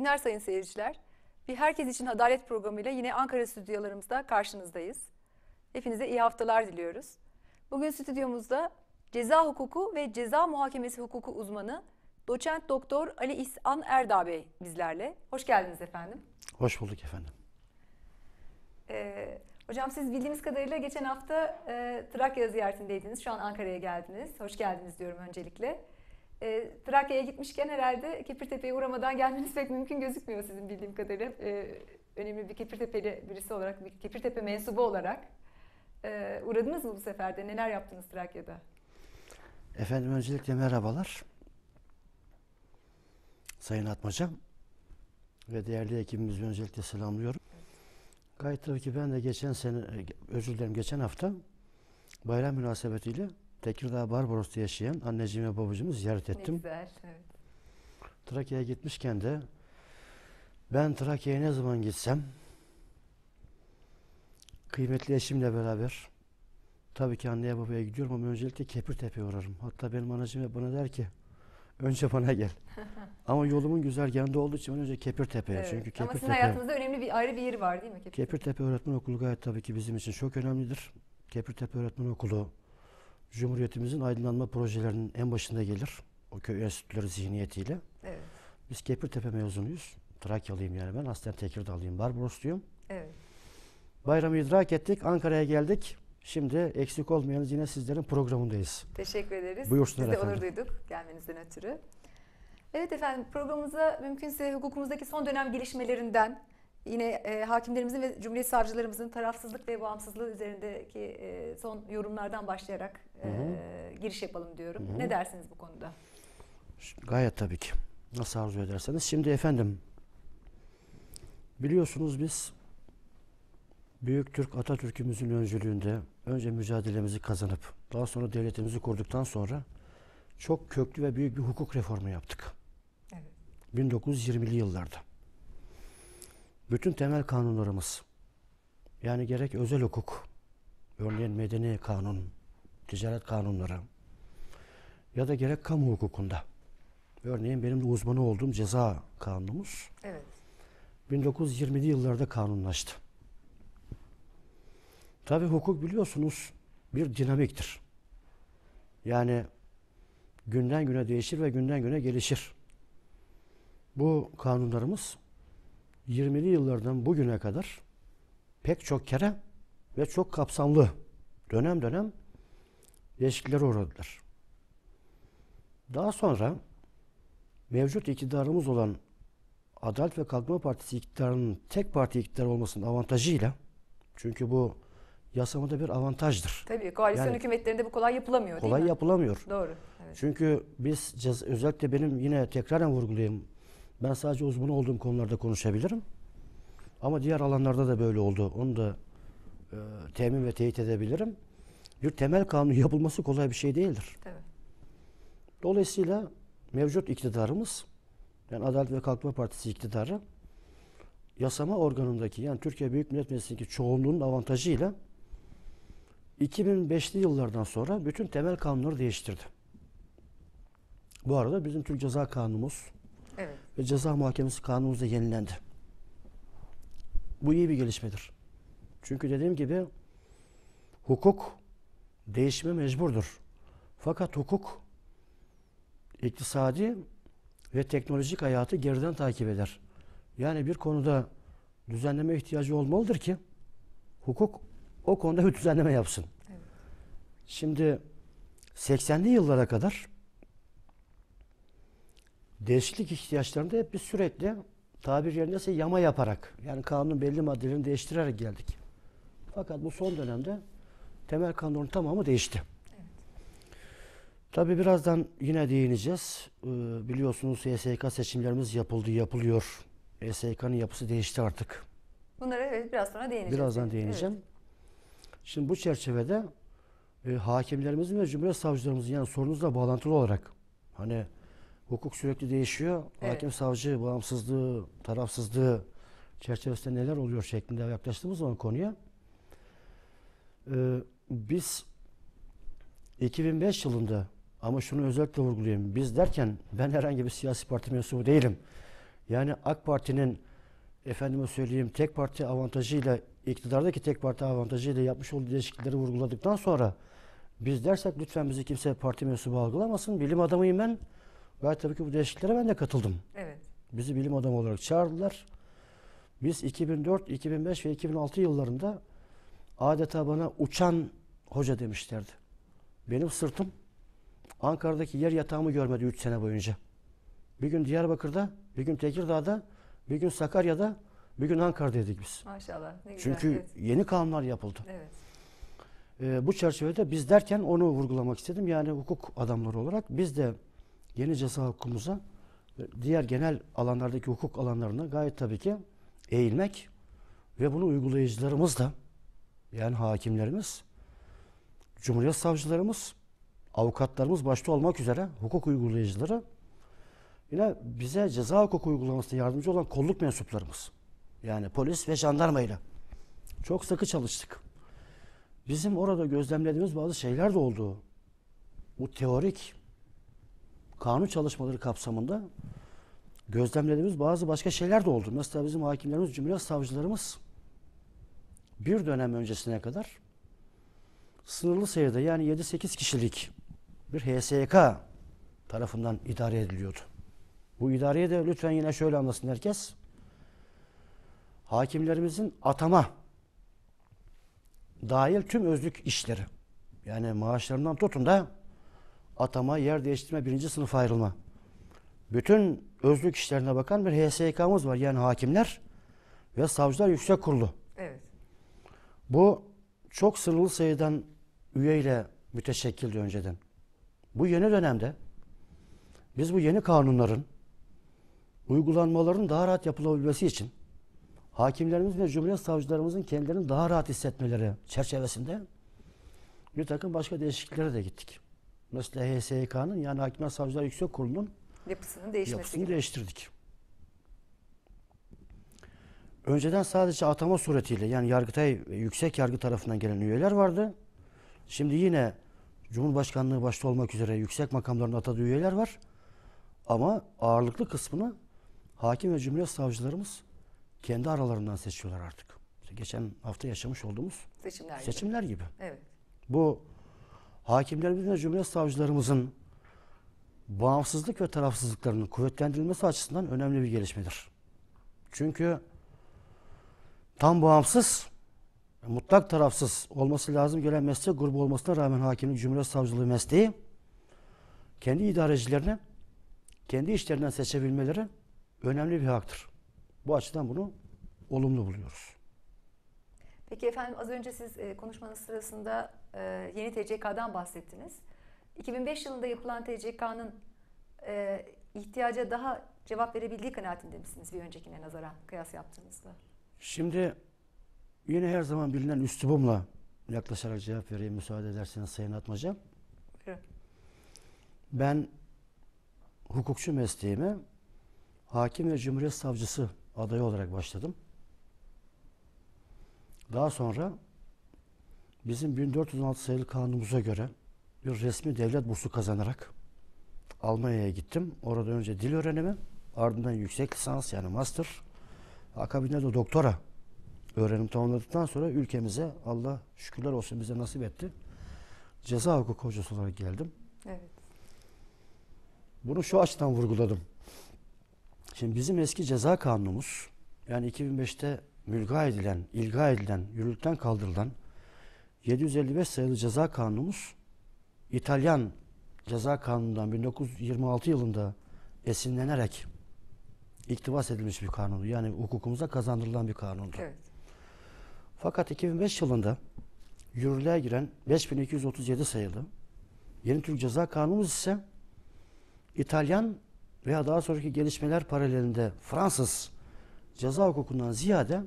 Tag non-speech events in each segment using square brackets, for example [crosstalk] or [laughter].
günler sayın seyirciler. Bir Herkes için Adalet programıyla yine Ankara stüdyolarımızda karşınızdayız. Hepinize iyi haftalar diliyoruz. Bugün stüdyomuzda ceza hukuku ve ceza muhakemesi hukuku uzmanı doçent doktor Ali İhsan Erdağ Bey bizlerle. Hoş geldiniz efendim. Hoş bulduk efendim. Ee, hocam siz bildiğimiz kadarıyla geçen hafta e, Trakya ziyaretindeydiniz. Şu an Ankara'ya geldiniz. Hoş geldiniz diyorum öncelikle. E, Trakya'ya gitmişken herhalde Kepirtepe'ye uğramadan gelmeniz pek mümkün gözükmüyor sizin bildiğim kadarıyla. E, önemli bir Kepirtepe'li birisi olarak, bir Kepirtepe mensubu olarak. E, uğradınız mı bu sefer de? Neler yaptınız Trakya'da? Efendim öncelikle merhabalar. Sayın Atmaca ve değerli ekibimizi öncelikle selamlıyorum. Gayet tabii ki ben de geçen sene, e, özür dilerim geçen hafta bayram münasebetiyle Tekirdağ Barbaros'ta yaşayan anneciğim ve babacığımı ziyaret ettim. Ne güzel, evet. Trakya'ya gitmişken de ben Trakya'ya ne zaman gitsem kıymetli eşimle beraber tabii ki anneye babaya gidiyorum ama öncelikle Kepirtepe'ye uğrarım. Hatta benim anacığım hep bana der ki önce bana gel. [laughs] ama yolumun güzergahında olduğu için önce Kepirtepe'ye. Evet. Çünkü Kepirtepe, ama sizin hayatınızda önemli bir ayrı bir yeri var değil mi? Kepirtepe, Kepirtepe Öğretmen Okulu gayet tabii ki bizim için çok önemlidir. Kepirtepe Öğretmen Okulu Cumhuriyetimizin aydınlanma projelerinin en başında gelir. O köy enstitüleri zihniyetiyle. Evet. Biz Kepirtepe mezunuyuz. Trakyalıyım yani ben. Aslen Tekirdağlıyım. Barborosluyum. Evet. Bayramı idrak ettik. Ankara'ya geldik. Şimdi eksik olmayanız yine sizlerin programındayız. Teşekkür ederiz. Buyursunlar Biz de efendim. onur duyduk gelmenizden ötürü. Evet efendim programımıza mümkünse hukukumuzdaki son dönem gelişmelerinden Yine e, hakimlerimizin ve Cumhuriyet Savcılarımızın tarafsızlık ve bağımsızlığı üzerindeki e, son yorumlardan başlayarak e, giriş yapalım diyorum. Hı hı. Ne dersiniz bu konuda? Gayet tabii ki. Nasıl arzu ederseniz. Şimdi efendim biliyorsunuz biz Büyük Türk Atatürk'ümüzün öncülüğünde önce mücadelemizi kazanıp daha sonra devletimizi kurduktan sonra çok köklü ve büyük bir hukuk reformu yaptık. Evet. 1920'li yıllarda bütün temel kanunlarımız yani gerek özel hukuk, örneğin medeni kanun, ticaret kanunları ya da gerek kamu hukukunda. Örneğin benim de uzmanı olduğum ceza kanunumuz. Evet. 1920'li yıllarda kanunlaştı. Tabi hukuk biliyorsunuz bir dinamiktir. Yani günden güne değişir ve günden güne gelişir. Bu kanunlarımız 20'li yıllardan bugüne kadar pek çok kere ve çok kapsamlı dönem dönem değişikliklere uğradılar. Daha sonra mevcut iktidarımız olan Adalet ve Kalkınma Partisi iktidarının tek parti iktidar olmasının avantajıyla çünkü bu yasamada bir avantajdır. Tabii koalisyon yani, hükümetlerinde bu kolay yapılamıyor kolay değil mi? Kolay yapılamıyor. Doğru. Evet. Çünkü biz özellikle benim yine tekraren vurgulayayım ben sadece uzman olduğum konularda konuşabilirim. Ama diğer alanlarda da böyle oldu. Onu da e, temin ve teyit edebilirim. Bir temel kanun [laughs] yapılması kolay bir şey değildir. Tabii. Dolayısıyla mevcut iktidarımız, yani Adalet ve Kalkınma Partisi iktidarı, yasama organındaki yani Türkiye Büyük Millet Meclisi'ndeki çoğunluğun avantajıyla 2005'li yıllardan sonra bütün temel kanunları değiştirdi. Bu arada bizim Türk Ceza Kanunumuz, evet ve ceza muhakemesi kanunumuzda yenilendi. Bu iyi bir gelişmedir. Çünkü dediğim gibi hukuk değişime mecburdur. Fakat hukuk iktisadi ve teknolojik hayatı geriden takip eder. Yani bir konuda düzenleme ihtiyacı olmalıdır ki hukuk o konuda bir düzenleme yapsın. Evet. Şimdi 80'li yıllara kadar Değişiklik ihtiyaçlarında hep biz sürekli tabir yerine yerindeyse yama yaparak yani kanunun belli maddelerini değiştirerek geldik. Fakat bu son dönemde temel kanunun tamamı değişti. Evet. Tabii birazdan yine değineceğiz. Ee, biliyorsunuz YSK seçimlerimiz yapıldı, yapılıyor. YSK'nın yapısı değişti artık. Bunlara evet biraz sonra değineceğiz. Birazdan değineceğim. Evet. Şimdi bu çerçevede e, hakimlerimizin ve Cumhuriyet Savcılarımızın yani sorunuzla bağlantılı olarak hani hukuk sürekli değişiyor. Evet. Hakim savcı bağımsızlığı, tarafsızlığı çerçevesinde neler oluyor şeklinde yaklaştığımız zaman konuya ee, biz 2005 yılında ama şunu özellikle vurgulayayım. Biz derken ben herhangi bir siyasi parti mensubu değilim. Yani AK Parti'nin efendime söyleyeyim tek parti avantajıyla iktidardaki tek parti avantajıyla yapmış olduğu değişiklikleri vurguladıktan sonra biz dersek lütfen bizi kimse parti mensubu algılamasın. Bilim adamıyım ben. Ve tabii ki bu değişikliklere ben de katıldım. Evet. Bizi bilim adamı olarak çağırdılar. Biz 2004, 2005 ve 2006 yıllarında adeta bana uçan hoca demişlerdi. Benim sırtım Ankara'daki yer yatağımı görmedi 3 sene boyunca. Bir gün Diyarbakır'da, bir gün Tekirdağ'da, bir gün Sakarya'da, bir gün Ankara'daydık biz. Maşallah. Ne güzel, Çünkü evet. yeni kanunlar yapıldı. Evet. Ee, bu çerçevede biz derken onu vurgulamak istedim. Yani hukuk adamları olarak biz de yeni ceza hukukumuza e, diğer genel alanlardaki hukuk alanlarına gayet tabii ki eğilmek ve bunu uygulayıcılarımız da yani hakimlerimiz, Cumhuriyet savcılarımız, avukatlarımız başta olmak üzere hukuk uygulayıcıları yine bize ceza hukuku uygulamasına yardımcı olan kolluk mensuplarımız. Yani polis ve jandarmayla çok sıkı çalıştık. Bizim orada gözlemlediğimiz bazı şeyler de oldu. Bu teorik kanun çalışmaları kapsamında gözlemlediğimiz bazı başka şeyler de oldu. Mesela bizim hakimlerimiz, cumhuriyet savcılarımız bir dönem öncesine kadar sınırlı sayıda yani 7-8 kişilik bir HSK tarafından idare ediliyordu. Bu idareye de lütfen yine şöyle anlasın herkes. Hakimlerimizin atama dahil tüm özlük işleri yani maaşlarından tutun da atama, yer değiştirme, birinci sınıf ayrılma. Bütün özlük işlerine bakan bir HSK'mız var. Yani hakimler ve savcılar yüksek kurulu. Evet. Bu çok sınırlı sayıdan üyeyle müteşekkildi önceden. Bu yeni dönemde biz bu yeni kanunların uygulanmaların daha rahat yapılabilmesi için hakimlerimiz ve Cumhuriyet savcılarımızın kendilerini daha rahat hissetmeleri çerçevesinde bir takım başka değişikliklere de gittik. Mesela HSYK'nın yani Hakimler Savcılar Yüksek Kurulu'nun yapısının değişmesi yapısını gibi. değiştirdik. Önceden sadece atama suretiyle yani Yargıtay Yüksek Yargı tarafından gelen üyeler vardı. Şimdi yine Cumhurbaşkanlığı başta olmak üzere yüksek makamların atadığı üyeler var. Ama ağırlıklı kısmını hakim ve cumhuriyet savcılarımız kendi aralarından seçiyorlar artık. İşte geçen hafta yaşamış olduğumuz seçimler, seçimler gibi. gibi. Evet. Bu hakimlerimizin ve Cumhuriyet savcılarımızın bağımsızlık ve tarafsızlıklarının kuvvetlendirilmesi açısından önemli bir gelişmedir. Çünkü tam bağımsız, mutlak tarafsız olması lazım gelen meslek grubu olmasına rağmen hakimin Cumhuriyet Savcılığı mesleği kendi idarecilerini kendi işlerinden seçebilmeleri önemli bir haktır. Bu açıdan bunu olumlu buluyoruz. Peki efendim az önce siz e, konuşmanın sırasında e, yeni TCK'dan bahsettiniz. 2005 yılında yapılan TCK'nın e, ihtiyaca daha cevap verebildiği kanaatinde misiniz bir öncekine nazaran kıyas yaptığınızda? Şimdi yine her zaman bilinen üslubumla yaklaşarak cevap vereyim müsaade ederseniz Sayın Atmaca. Ben hukukçu mesleğime hakim ve cumhuriyet savcısı adayı olarak başladım. Daha sonra bizim 1416 sayılı kanunumuza göre bir resmi devlet bursu kazanarak Almanya'ya gittim. Orada önce dil öğrenimi, ardından yüksek lisans yani master, akabinde de doktora öğrenim tamamladıktan sonra ülkemize Allah şükürler olsun bize nasip etti. Ceza hukuk hocası olarak geldim. Evet. Bunu şu açıdan vurguladım. Şimdi bizim eski ceza kanunumuz yani 2005'te mülga edilen, ilga edilen, yürürlükten kaldırılan 755 sayılı ceza kanunumuz İtalyan ceza kanunundan 1926 yılında esinlenerek iktibas edilmiş bir kanun. Yani hukukumuza kazandırılan bir kanundu. Evet. Fakat 2005 yılında yürürlüğe giren 5237 sayılı yeni Türk Ceza Kanunumuz ise İtalyan veya daha sonraki gelişmeler paralelinde Fransız ceza hukukundan ziyade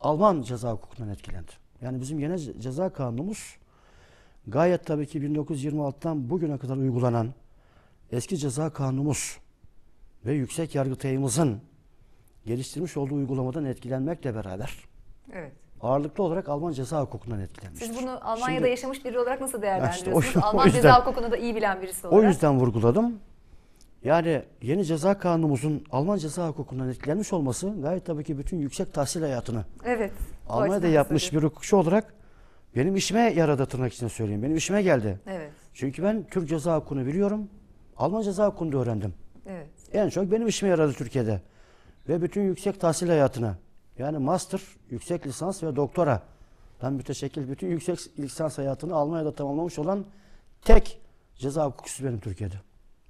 Alman ceza hukukundan etkilendi. Yani bizim yeni ceza kanunumuz gayet tabii ki 1926'dan bugüne kadar uygulanan eski ceza kanunumuz ve yüksek yargıtayımızın geliştirmiş olduğu uygulamadan etkilenmekle beraber evet. ağırlıklı olarak Alman ceza hukukundan etkilenmiştir. Siz bunu Almanya'da Şimdi, yaşamış biri olarak nasıl değerlendiriyorsunuz? İşte o, Alman o yüzden, ceza hukukunu da iyi bilen birisi olarak. O yüzden vurguladım. Yani yeni ceza kanunumuzun Alman ceza hukukundan etkilenmiş olması gayet tabii ki bütün yüksek tahsil hayatını evet, Almanya'da yapmış söyleyeyim. bir hukukçu olarak benim işime yaradı tırnak içinde söyleyeyim. Benim işime geldi. Evet. Çünkü ben Türk ceza hukukunu biliyorum. Alman ceza hukukunu da öğrendim. Evet. En çok benim işime yaradı Türkiye'de. Ve bütün yüksek tahsil hayatına yani master, yüksek lisans ve doktora ben müteşekkil bütün yüksek lisans hayatını Almanya'da tamamlamış olan tek ceza hukukçusu benim Türkiye'de.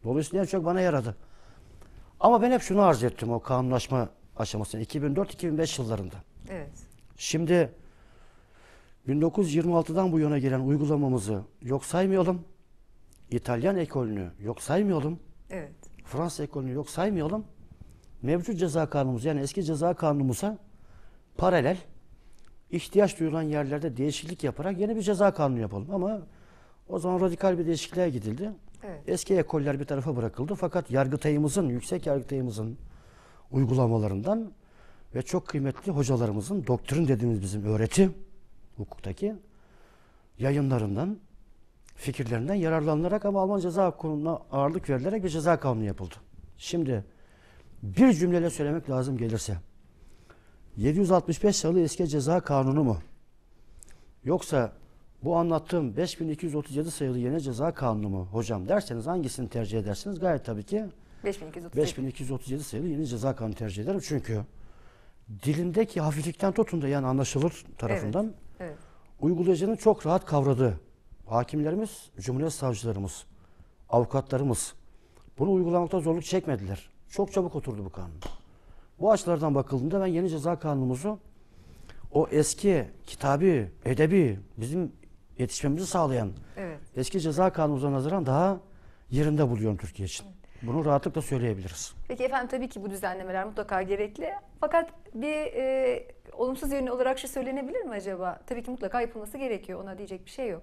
Dolayısıyla en çok bana yaradı. Ama ben hep şunu arz ettim o kanunlaşma aşamasında 2004-2005 yıllarında. Evet. Şimdi 1926'dan bu yana gelen uygulamamızı yok saymayalım. İtalyan ekolünü yok saymayalım. Evet. Fransa ekolünü yok saymayalım. Mevcut ceza kanunumuz yani eski ceza kanunumuza paralel ihtiyaç duyulan yerlerde değişiklik yaparak yeni bir ceza kanunu yapalım. Ama o zaman radikal bir değişikliğe gidildi. Evet. Eski ekoller bir tarafa bırakıldı fakat yargıtayımızın, yüksek yargıtayımızın uygulamalarından ve çok kıymetli hocalarımızın doktrin dediğimiz bizim öğreti hukuktaki yayınlarından fikirlerinden yararlanılarak ama Alman Ceza Hukuku'na ağırlık verilerek bir ceza kanunu yapıldı. Şimdi bir cümleyle söylemek lazım gelirse 765 sayılı eski ceza kanunu mu? Yoksa bu anlattığım 5237 sayılı yeni ceza kanunu mu hocam derseniz hangisini tercih edersiniz? Gayet tabii ki 5237, 5237 sayılı yeni ceza kanunu tercih ederim. Çünkü dilindeki hafiflikten tutun da yani anlaşılır tarafından evet, evet. uygulayıcının çok rahat kavradığı hakimlerimiz, cumhuriyet savcılarımız, avukatlarımız bunu uygulamakta zorluk çekmediler. Çok çabuk oturdu bu kanun. Bu açılardan bakıldığında ben yeni ceza kanunumuzu o eski kitabi, edebi, bizim yetişmemizi sağlayan evet. eski ceza kanununa nazaran daha yerinde buluyorum Türkiye için. Evet. Bunu rahatlıkla söyleyebiliriz. Peki efendim tabii ki bu düzenlemeler mutlaka gerekli. Fakat bir e, olumsuz yönü olarak şu söylenebilir mi acaba? Tabii ki mutlaka yapılması gerekiyor. Ona diyecek bir şey yok.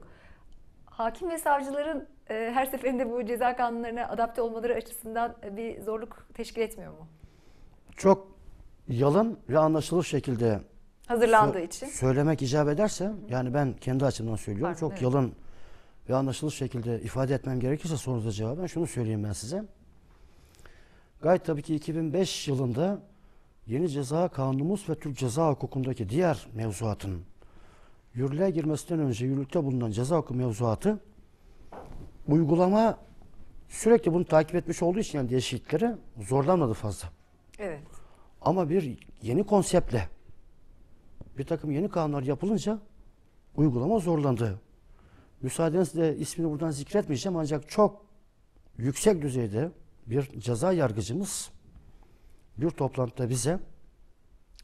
Hakim ve savcıların e, her seferinde bu ceza kanunlarına adapte olmaları açısından e, bir zorluk teşkil etmiyor mu? Çok yalın ve anlaşılır şekilde hazırlandığı için. Söylemek icap ederse yani ben kendi açımdan söylüyorum. Pardon, çok evet. yalın ve anlaşılır şekilde ifade etmem gerekirse sorunuza cevaben şunu söyleyeyim ben size. Gayet tabii ki 2005 yılında yeni ceza kanunumuz ve Türk ceza hukukundaki diğer mevzuatın yürürlüğe girmesinden önce yürürlükte bulunan ceza hukuku mevzuatı uygulama sürekli bunu takip etmiş olduğu için yani değişiklikleri zorlanmadı fazla. Evet. Ama bir yeni konseptle bir takım yeni kanunlar yapılınca uygulama zorlandı. Müsaadenizle ismini buradan zikretmeyeceğim ancak çok yüksek düzeyde bir ceza yargıcımız bir toplantıda bize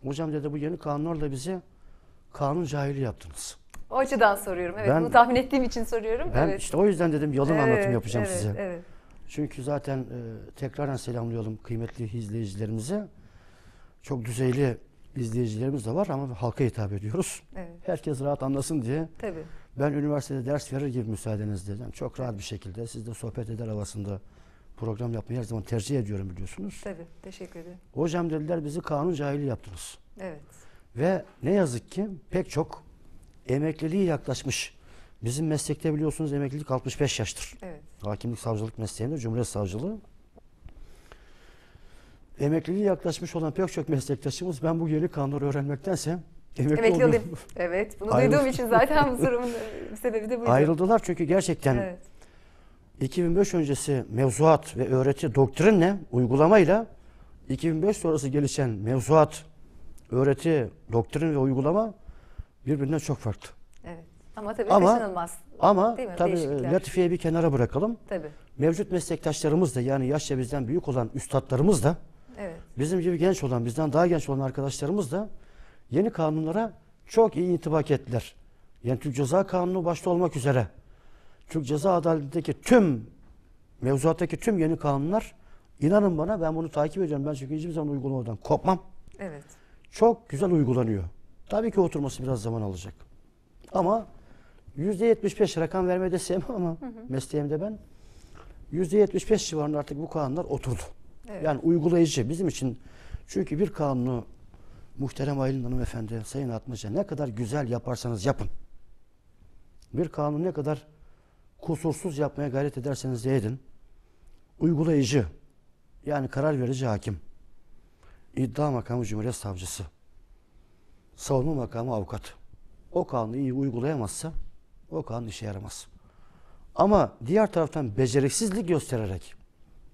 hocam dedi bu yeni kanunlarla bize kanun cahili yaptınız. O açıdan soruyorum. Evet, ben, bunu tahmin ettiğim için soruyorum. Ben evet. işte o yüzden dedim yalın evet, anlatım yapacağım evet, size. Evet. Çünkü zaten e, tekrardan selamlayalım kıymetli izleyicilerimize. Çok düzeyli izleyicilerimiz de var ama halka hitap ediyoruz. Evet. Herkes rahat anlasın diye. Tabii. Ben üniversitede ders verir gibi müsaadenizle yani çok rahat bir şekilde sizle sohbet eder havasında program yapmayı her zaman tercih ediyorum biliyorsunuz. Tabii, teşekkür ederim. Hocam dediler bizi kanun cahili yaptınız. Evet. Ve ne yazık ki pek çok emekliliği yaklaşmış. Bizim meslekte biliyorsunuz emeklilik 65 yaştır. Evet. Hakimlik savcılık mesleğinde Cumhuriyet Savcılığı emekliliğe yaklaşmış olan pek çok meslektaşımız ben bu yeni kanunları öğrenmektense emekli, emekli olayım. Evet bunu Ayrıldı. duyduğum için zaten bu sorumun e, sebebi de buydu. Ayrıldılar çünkü gerçekten evet. 2005 öncesi mevzuat ve öğreti doktrinle uygulamayla 2005 sonrası gelişen mevzuat, öğreti, doktrin ve uygulama birbirinden çok farklı. Evet. Ama tabii ama, kaçınılmaz. Ama tabii Latife'yi bir kenara bırakalım. Tabii. Mevcut meslektaşlarımız da yani yaşça bizden büyük olan üstadlarımız da Evet. Bizim gibi genç olan, bizden daha genç olan arkadaşlarımız da yeni kanunlara çok iyi intibak ettiler. Yani Türk Ceza Kanunu başta olmak üzere Türk Ceza Adaleti'ndeki tüm mevzuattaki tüm yeni kanunlar inanın bana ben bunu takip ediyorum. Ben çünkü hiçbir zaman uygulamadan kopmam. Evet. Çok güzel uygulanıyor. Tabii ki oturması biraz zaman alacak. Ama %75 rakam vermeye de sevmem ama hı hı. mesleğimde ben %75 civarında artık bu kanunlar oturdu. Evet. Yani uygulayıcı şey bizim için. Çünkü bir kanunu muhterem Aylin Hanım Efendi, Sayın Atmaca ne kadar güzel yaparsanız yapın. Bir kanunu ne kadar kusursuz yapmaya gayret ederseniz de edin. Uygulayıcı yani karar verici hakim. iddia makamı Cumhuriyet Savcısı. Savunma makamı avukat. O kanunu iyi uygulayamazsa o kanun işe yaramaz. Ama diğer taraftan beceriksizlik göstererek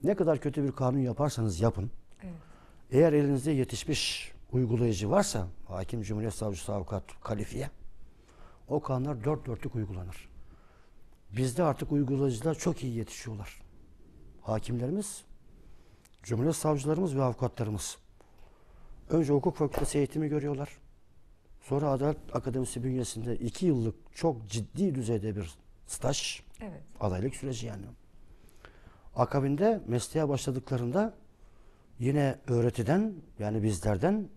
ne kadar kötü bir kanun yaparsanız yapın. Evet. Eğer elinizde yetişmiş uygulayıcı varsa hakim, cumhuriyet savcısı, avukat, kalifiye o kanunlar dört dörtlük uygulanır. Bizde artık uygulayıcılar çok iyi yetişiyorlar. Hakimlerimiz, cumhuriyet savcılarımız ve avukatlarımız. Önce hukuk fakültesi eğitimi görüyorlar. Sonra Adalet Akademisi bünyesinde iki yıllık çok ciddi düzeyde bir staj, evet. adaylık süreci yani. Akabinde mesleğe başladıklarında yine öğretiden yani bizlerden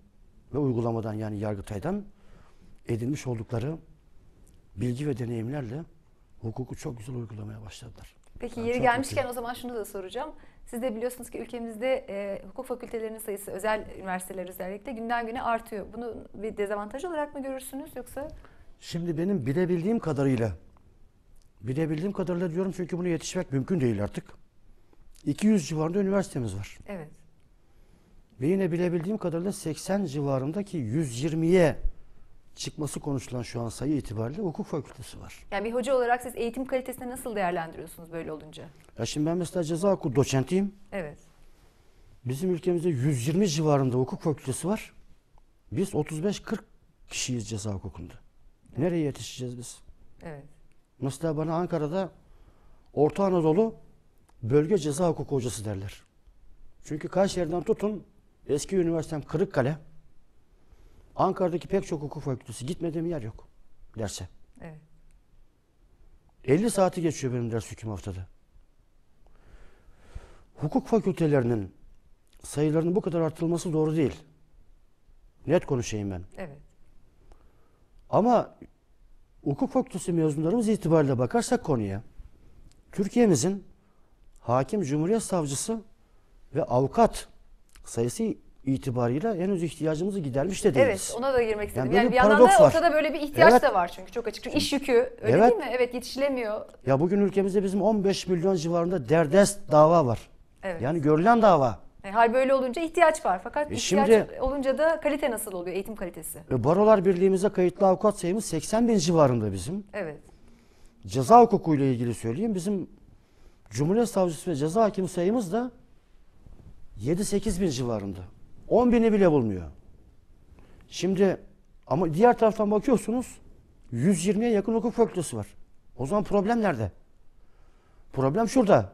ve uygulamadan yani Yargıtay'dan edinmiş oldukları bilgi ve deneyimlerle hukuku çok güzel uygulamaya başladılar. Peki ben yeri gelmişken mutluyum. o zaman şunu da soracağım. Siz de biliyorsunuz ki ülkemizde e, hukuk fakültelerinin sayısı özel üniversiteler özellikle günden güne artıyor. Bunu bir dezavantaj olarak mı görürsünüz yoksa? Şimdi benim bilebildiğim kadarıyla bilebildiğim kadarıyla diyorum çünkü bunu yetişmek mümkün değil artık. 200 civarında üniversitemiz var. Evet. Ve yine bilebildiğim kadarıyla 80 civarındaki 120'ye çıkması konuşulan şu an sayı itibariyle hukuk fakültesi var. Yani bir hoca olarak siz eğitim kalitesini nasıl değerlendiriyorsunuz böyle olunca? Ya şimdi ben mesela ceza hukuku doçentiyim. Evet. Bizim ülkemizde 120 civarında hukuk fakültesi var. Biz 35-40 kişiyiz ceza hukukunda. Evet. Nereye yetişeceğiz biz? Evet. Mesela bana Ankara'da Orta Anadolu bölge ceza hukuku hocası derler. Çünkü Kayseri'den tutun eski üniversitem Kırıkkale, Ankara'daki pek çok hukuk fakültesi gitmediğim yer yok derse. Evet. 50 saati geçiyor benim ders hüküm haftada. Hukuk fakültelerinin sayılarının bu kadar artılması doğru değil. Net konuşayım ben. Evet. Ama hukuk fakültesi mezunlarımız itibariyle bakarsak konuya, Türkiye'mizin hakim, cumhuriyet savcısı ve avukat sayısı itibarıyla henüz ihtiyacımızı gidermiş de değiliz. Evet ona da girmek istedim. Yani, yani bir, bir yandan da ortada böyle bir ihtiyaç evet. da var çünkü çok açık. Çünkü iş yükü öyle evet. değil mi? Evet yetişilemiyor. Ya bugün ülkemizde bizim 15 milyon civarında derdest dava var. Evet. Yani görülen dava. E, hal böyle olunca ihtiyaç var fakat e ihtiyaç şimdi, olunca da kalite nasıl oluyor eğitim kalitesi? E, Barolar Birliği'mize kayıtlı avukat sayımız 80 bin civarında bizim. Evet. Ceza hukukuyla ilgili söyleyeyim bizim Cumhuriyet Savcısı ve Ceza Hakimi sayımız da 7-8 bin civarında. 10 bini bile bulmuyor. Şimdi ama diğer taraftan bakıyorsunuz 120'ye yakın hukuk fakültesi var. O zaman problem nerede? Problem şurada.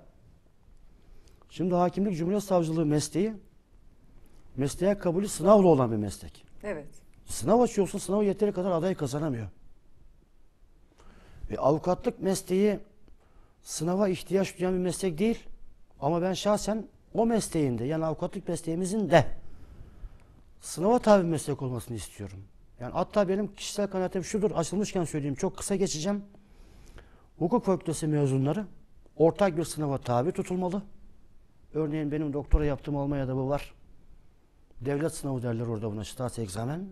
Şimdi hakimlik Cumhuriyet Savcılığı mesleği mesleğe kabulü sınavlı olan bir meslek. Evet. Sınav açıyorsun, sınavı yeteri kadar aday kazanamıyor. Ve avukatlık mesleği sınava ihtiyaç duyan bir meslek değil. Ama ben şahsen o mesleğinde yani avukatlık mesleğimizin de sınava tabi meslek olmasını istiyorum. Yani hatta benim kişisel kanaatim şudur açılmışken söyleyeyim çok kısa geçeceğim. Hukuk fakültesi mezunları ortak bir sınava tabi tutulmalı. Örneğin benim doktora yaptığım Almanya'da bu var. Devlet sınavı derler orada buna Staats Examen.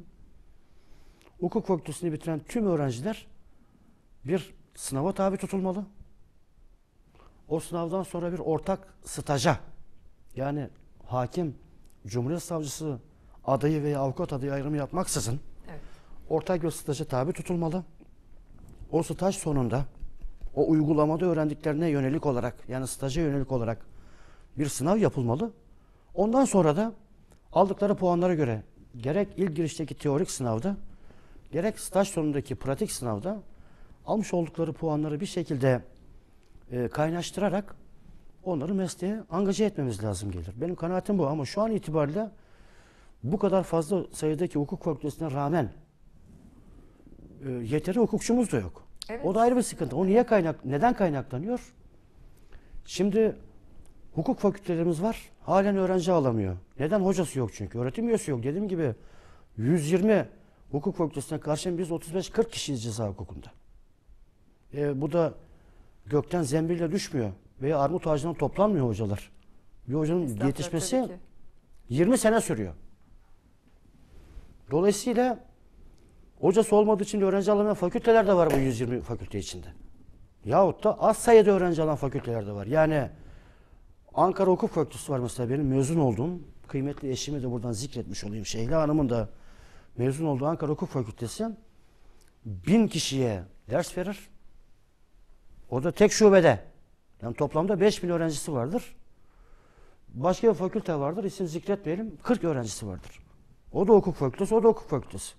Hukuk fakültesini bitiren tüm öğrenciler bir sınava tabi tutulmalı. O sınavdan sonra bir ortak staja yani hakim, cumhuriyet savcısı adayı veya avukat adayı ayrımı yapmaksızın evet. ortak bir staja tabi tutulmalı. O staj sonunda o uygulamada öğrendiklerine yönelik olarak yani staja yönelik olarak bir sınav yapılmalı. Ondan sonra da aldıkları puanlara göre gerek ilk girişteki teorik sınavda gerek staj sonundaki pratik sınavda almış oldukları puanları bir şekilde e, kaynaştırarak onları mesleğe angaje etmemiz lazım gelir. Benim kanaatim bu ama şu an itibariyle bu kadar fazla sayıdaki hukuk fakültesine rağmen e, yeteri hukukçumuz da yok. Evet. O da ayrı bir sıkıntı. O niye kaynak neden kaynaklanıyor? Şimdi hukuk fakültelerimiz var. Halen öğrenci alamıyor. Neden? Hocası yok çünkü. Öğretim üyesi yok. Dediğim gibi 120 hukuk fakültesine karşı biz 35-40 kişiyiz ceza hukukunda. E, bu da gökten zembille düşmüyor veya armut ağacından toplanmıyor hocalar. Bir hocanın yetişmesi 20 sene sürüyor. Dolayısıyla hocası olmadığı için öğrenci alamayan fakülteler de var bu 120 fakülte içinde. Yahut da az sayıda öğrenci alan fakülteler de var. Yani Ankara Hukuk Fakültesi var mesela benim mezun olduğum. Kıymetli eşimi de buradan zikretmiş olayım. Şeyla Hanım'ın da mezun olduğu Ankara Hukuk Fakültesi bin kişiye ders verir. O da tek şubede. Yani toplamda 5 bin öğrencisi vardır. Başka bir fakülte vardır. İsim zikretmeyelim. 40 öğrencisi vardır. O da hukuk fakültesi, o da hukuk fakültesi.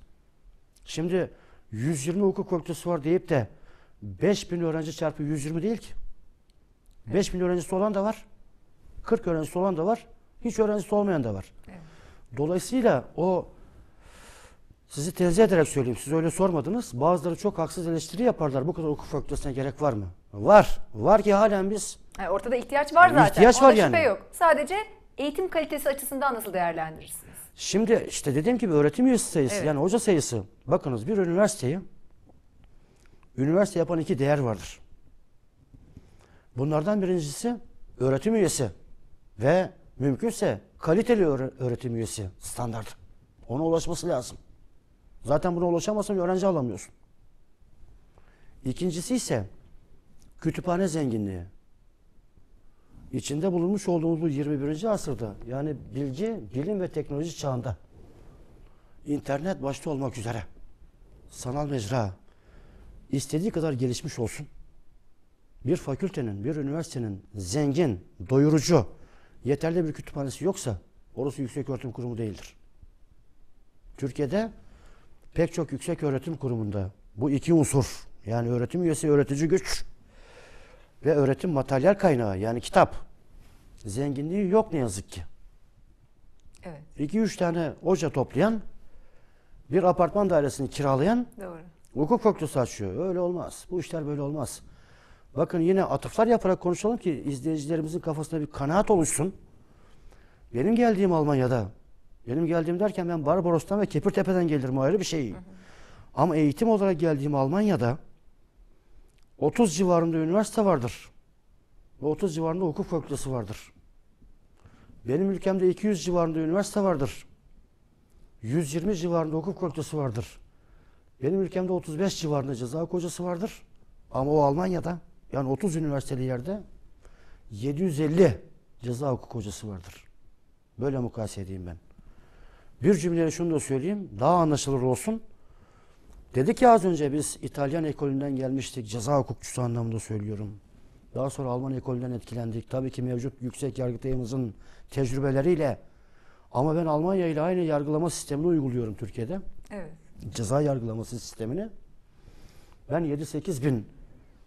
Şimdi 120 hukuk fakültesi var deyip de 5 bin öğrenci çarpı 120 değil ki. 5 bin öğrencisi olan da var. 40 öğrencisi olan da var. Hiç öğrencisi olmayan da var. Dolayısıyla o sizi tenzih ederek söyleyeyim. Siz öyle sormadınız. Bazıları çok haksız eleştiri yaparlar. Bu kadar hukuk fakültesine gerek var mı? Var. Var ki halen biz... Yani e, ortada ihtiyaç var e, zaten. İhtiyaç Ona var yani. yok. Sadece eğitim kalitesi açısından nasıl değerlendirirsiniz? Şimdi işte dediğim gibi öğretim üyesi sayısı evet. yani hoca sayısı. Bakınız bir üniversiteyi üniversite yapan iki değer vardır. Bunlardan birincisi öğretim üyesi ve mümkünse kaliteli öğretim üyesi standart. Ona ulaşması lazım. Zaten buna ulaşamazsan öğrenci alamıyorsun. İkincisi ise kütüphane zenginliği. İçinde bulunmuş olduğumuz bu 21. asırda yani bilgi, bilim ve teknoloji çağında internet başta olmak üzere sanal mecra istediği kadar gelişmiş olsun. Bir fakültenin, bir üniversitenin zengin, doyurucu, yeterli bir kütüphanesi yoksa orası yüksek öğretim kurumu değildir. Türkiye'de pek çok yüksek öğretim kurumunda bu iki unsur yani öğretim üyesi öğretici güç ve öğretim materyal kaynağı yani kitap zenginliği yok ne yazık ki. Evet. İki üç tane hoca toplayan bir apartman dairesini kiralayan Doğru. hukuk fakültesi açıyor. Öyle olmaz. Bu işler böyle olmaz. Bakın yine atıflar yaparak konuşalım ki izleyicilerimizin kafasında bir kanaat oluşsun. Benim geldiğim Almanya'da benim geldiğim derken ben Barbaros'tan ve Kepirtepe'den gelirim o ayrı bir şey. Hı hı. Ama eğitim olarak geldiğim Almanya'da 30 civarında üniversite vardır. Ve 30 civarında hukuk fakültesi vardır. Benim ülkemde 200 civarında üniversite vardır. 120 civarında hukuk fakültesi vardır. Benim ülkemde 35 civarında ceza kocası vardır. Ama o Almanya'da yani 30 üniversiteli yerde 750 ceza hukuk kocası vardır. Böyle mukayese edeyim ben. Bir cümleyle şunu da söyleyeyim. Daha anlaşılır olsun. Dedi ki az önce biz İtalyan ekolünden gelmiştik. Ceza hukukçusu anlamında söylüyorum. Daha sonra Alman ekolünden etkilendik. Tabii ki mevcut yüksek yargıtayımızın tecrübeleriyle. Ama ben Almanya ile aynı yargılama sistemini uyguluyorum Türkiye'de. Evet. Ceza yargılaması sistemini. Ben 7-8 bin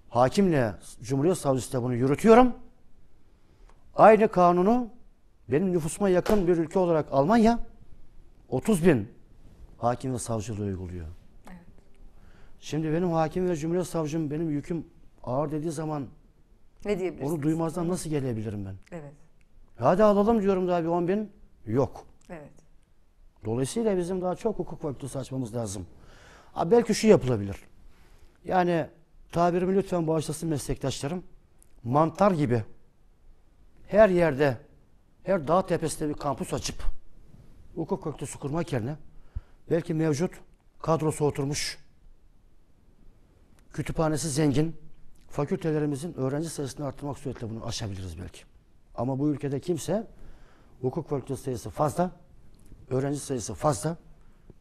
hakimle Cumhuriyet Savcısı bunu yürütüyorum. Aynı kanunu benim nüfusuma yakın bir ülke olarak Almanya 30 bin hakim ve savcılığı uyguluyor. Şimdi benim hakim ve cumhuriyet savcım benim yüküm ağır dediği zaman ne diyebilirsiniz? Onu duymazdan nasıl gelebilirim ben? Evet. Hadi alalım diyorum daha bir 10 bin. Yok. Evet. Dolayısıyla bizim daha çok hukuk fakültesi açmamız lazım. Ha, belki şu yapılabilir. Yani tabirimi lütfen bağışlasın meslektaşlarım. Mantar gibi her yerde, her dağ tepesinde bir kampüs açıp hukuk fakültesi kurmak yerine belki mevcut kadrosu oturmuş, kütüphanesi zengin, fakültelerimizin öğrenci sayısını arttırmak suretiyle bunu aşabiliriz belki. Ama bu ülkede kimse hukuk fakültesi sayısı fazla, öğrenci sayısı fazla,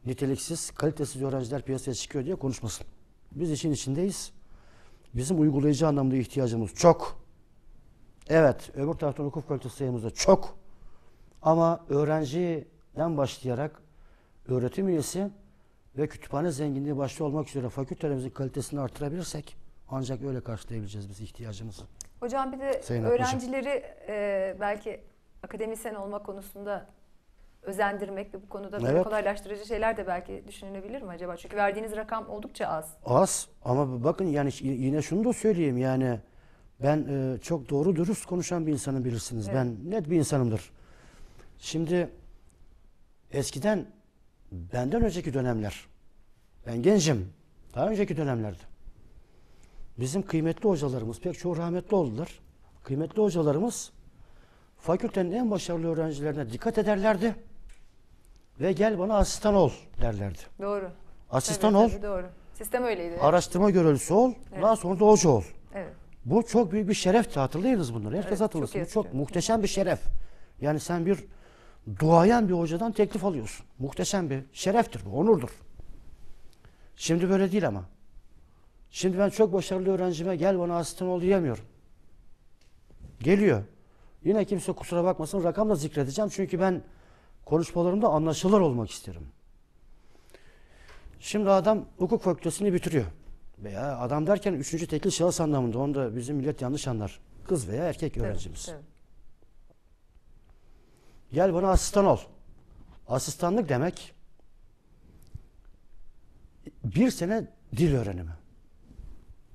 niteliksiz, kalitesiz öğrenciler piyasaya çıkıyor diye konuşmasın. Biz işin içindeyiz. Bizim uygulayıcı anlamda ihtiyacımız çok. Evet, öbür taraftan hukuk fakültesi sayımız da çok. Ama öğrenci den başlayarak öğretim üyesi ve kütüphane zenginliği başta olmak üzere fakültelerimizin kalitesini artırabilirsek ancak öyle karşılayabileceğiz biz ihtiyacımızı. Hocam bir de Sayın öğrencileri e, belki akademisyen olma konusunda özendirmek ve bu konuda evet. kolaylaştırıcı şeyler de belki düşünülebilir mi acaba? Çünkü verdiğiniz rakam oldukça az. Az ama bakın yani yine şunu da söyleyeyim yani ben e, çok doğru dürüst konuşan bir insanım bilirsiniz. Evet. Ben net bir insanımdır. Şimdi Eskiden benden önceki dönemler, ben gencim, daha önceki dönemlerde. Bizim kıymetli hocalarımız, pek çoğu rahmetli oldular. Kıymetli hocalarımız fakültenin en başarılı öğrencilerine dikkat ederlerdi. Ve gel bana asistan ol derlerdi. Doğru. Asistan tabii, ol. Tabii, doğru. Sistem öyleydi. Araştırma görevlisi ol. Evet. Daha sonra da hoca ol. Evet. Bu çok büyük bir şerefti. Hatırlayınız bunları. Herkes evet, hatırlasın. Çok, çok muhteşem bir şeref. Yani sen bir duayen bir hocadan teklif alıyorsun. Muhteşem bir şereftir bu, onurdur. Şimdi böyle değil ama. Şimdi ben çok başarılı öğrencime gel bana asistan ol diyemiyorum. Geliyor. Yine kimse kusura bakmasın rakamla zikredeceğim. Çünkü ben konuşmalarımda anlaşılır olmak isterim. Şimdi adam hukuk fakültesini bitiriyor. Veya adam derken üçüncü tekil şahıs anlamında. Onu da bizim millet yanlış anlar. Kız veya erkek öğrencimiz. Evet, evet. Gel bana asistan ol. Asistanlık demek bir sene dil öğrenimi.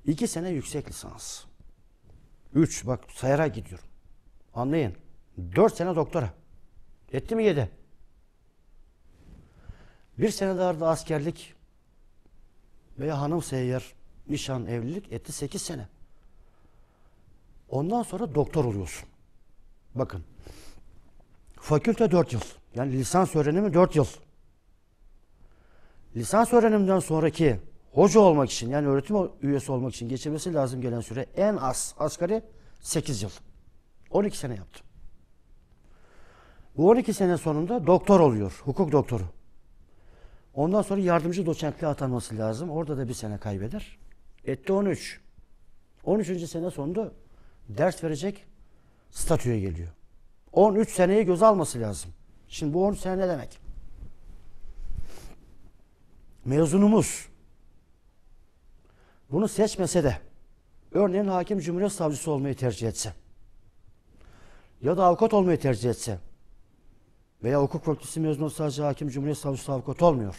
iki sene yüksek lisans. Üç bak sayarak gidiyorum. Anlayın. Dört sene doktora. Etti mi yedi? Bir sene daha da askerlik veya hanım seyyar, nişan, evlilik etti sekiz sene. Ondan sonra doktor oluyorsun. Bakın Fakülte 4 yıl. Yani lisans öğrenimi 4 yıl. Lisans öğreniminden sonraki hoca olmak için yani öğretim üyesi olmak için geçirmesi lazım gelen süre en az asgari 8 yıl. 12 sene yaptım. Bu 12 sene sonunda doktor oluyor. Hukuk doktoru. Ondan sonra yardımcı doçentliğe atanması lazım. Orada da bir sene kaybeder. Etti 13. 13. sene sonunda ders verecek statüye geliyor. 13 seneyi göz alması lazım. Şimdi bu 13 sene ne demek? Mezunumuz bunu seçmese de örneğin hakim cumhuriyet savcısı olmayı tercih etse ya da avukat olmayı tercih etse veya hukuk fakültesi mezunu sadece hakim cumhuriyet savcısı avukat olmuyor.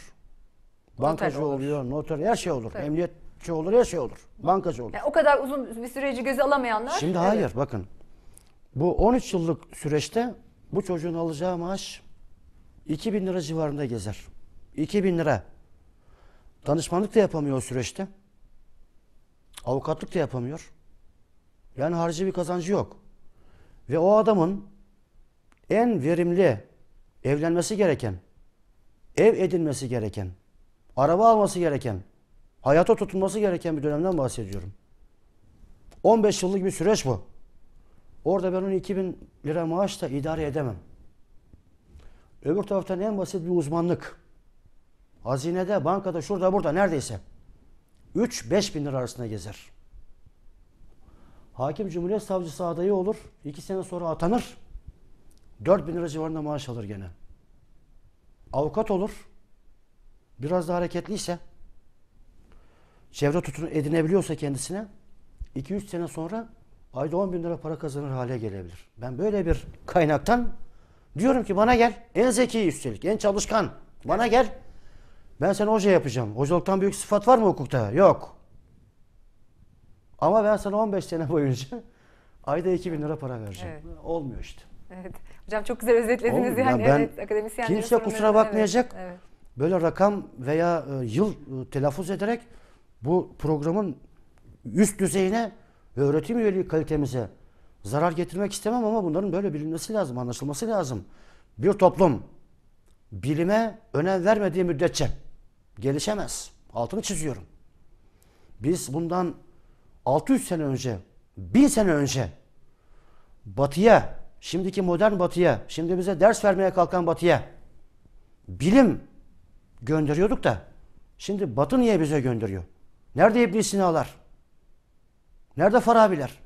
Bankacı noter oluyor, noter her şey olur. Tabii. Emniyetçi olur, her şey olur. Bankacı olur. Yani o kadar uzun bir süreci göze alamayanlar. Şimdi hayır evet. bakın bu 13 yıllık süreçte bu çocuğun alacağı maaş 2000 lira civarında gezer. 2000 lira. Danışmanlık da yapamıyor o süreçte. Avukatlık da yapamıyor. Yani harici bir kazancı yok. Ve o adamın en verimli evlenmesi gereken, ev edinmesi gereken, araba alması gereken, hayata tutunması gereken bir dönemden bahsediyorum. 15 yıllık bir süreç bu. Orada ben onu 2000 lira maaşla idare edemem. Öbür taraftan en basit bir uzmanlık. Hazinede, bankada, şurada, burada neredeyse. 3-5 bin lira arasında gezer. Hakim Cumhuriyet Savcısı adayı olur. 2 sene sonra atanır. 4 bin lira civarında maaş alır gene. Avukat olur. Biraz da hareketliyse, çevre tutunu edinebiliyorsa kendisine 2-3 sene sonra ayda 10 bin lira para kazanır hale gelebilir. Ben böyle bir kaynaktan diyorum ki bana gel. En zeki üstelik, en çalışkan. Bana gel. Ben seni hoca yapacağım. Hocalıktan büyük sıfat var mı hukukta? Yok. Ama ben sana 15 sene boyunca [laughs] ayda 2 bin lira para vereceğim. Evet. Olmuyor işte. Evet. Hocam çok güzel özetlediniz Olmuyor. yani. Ben evet, akademisyenlerin kimse kusura bakmayacak. Evet. evet. Böyle rakam veya e, yıl e, telaffuz ederek bu programın üst düzeyine ve öğretim üyeliği kalitemize zarar getirmek istemem ama bunların böyle bilinmesi lazım, anlaşılması lazım. Bir toplum bilime önem vermediği müddetçe gelişemez. Altını çiziyorum. Biz bundan 600 sene önce, 1000 sene önce batıya, şimdiki modern batıya, şimdi bize ders vermeye kalkan batıya bilim gönderiyorduk da şimdi batı niye bize gönderiyor? Nerede İbn Sina'lar? Nerede Farabiler?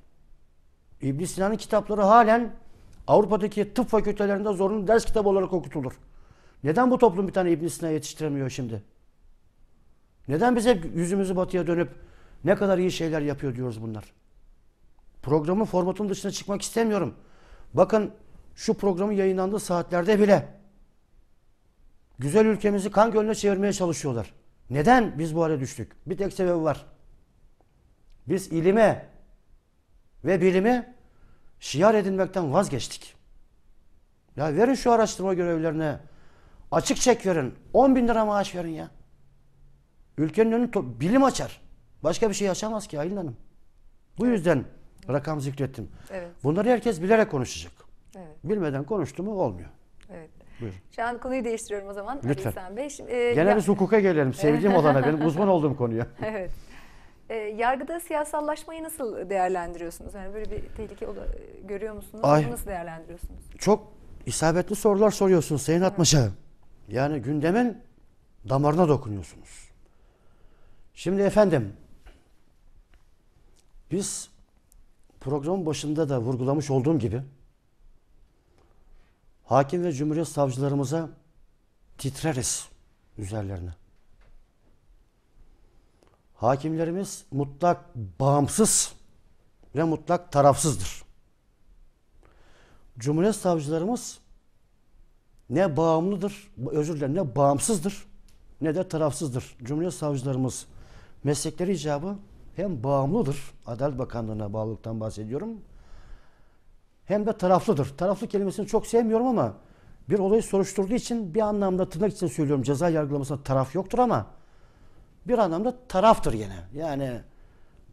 İbn Sina'nın kitapları halen Avrupa'daki tıp fakültelerinde zorunlu ders kitabı olarak okutulur. Neden bu toplum bir tane İbn Sina yetiştiremiyor şimdi? Neden biz hep yüzümüzü batıya dönüp ne kadar iyi şeyler yapıyor diyoruz bunlar? Programın formatının dışına çıkmak istemiyorum. Bakın şu programın yayınlandığı saatlerde bile güzel ülkemizi kan gölüne çevirmeye çalışıyorlar. Neden biz bu hale düştük? Bir tek sebebi var. Biz ilime ve bilime şiar edinmekten vazgeçtik. Ya verin şu araştırma görevlerine açık çek verin. 10 bin lira maaş verin ya. Ülkenin önünü bilim açar. Başka bir şey açamaz ki Aylin Hanım. Bu evet. yüzden rakam zikrettim. Evet. Bunları herkes bilerek konuşacak. Evet. Bilmeden konuştu mu olmuyor. Buyurun. Şu an konuyu değiştiriyorum o zaman. Lütfen. Ali Bey. Şimdi, e, Gene ya... biz hukuka gelelim. Sevdiğim [laughs] olana benim uzman olduğum konuya. Evet. E, yargıda siyasallaşmayı nasıl değerlendiriyorsunuz? Yani böyle bir tehlike ola, görüyor musunuz? Ay, nasıl değerlendiriyorsunuz? Çok isabetli sorular soruyorsunuz Sayın Atmaca. Yani gündemin damarına dokunuyorsunuz. Şimdi efendim biz program başında da vurgulamış olduğum gibi hakim ve cumhuriyet savcılarımıza titreriz üzerlerine. Hakimlerimiz mutlak bağımsız ve mutlak tarafsızdır. Cumhuriyet savcılarımız ne bağımlıdır, özür dilerim ne bağımsızdır ne de tarafsızdır. Cumhuriyet savcılarımız meslekleri icabı hem bağımlıdır, Adalet Bakanlığı'na bağlılıktan bahsediyorum, hem de taraflıdır. Taraflı kelimesini çok sevmiyorum ama bir olayı soruşturduğu için bir anlamda tırnak için söylüyorum ceza yargılamasına taraf yoktur ama bir anlamda taraftır yine, Yani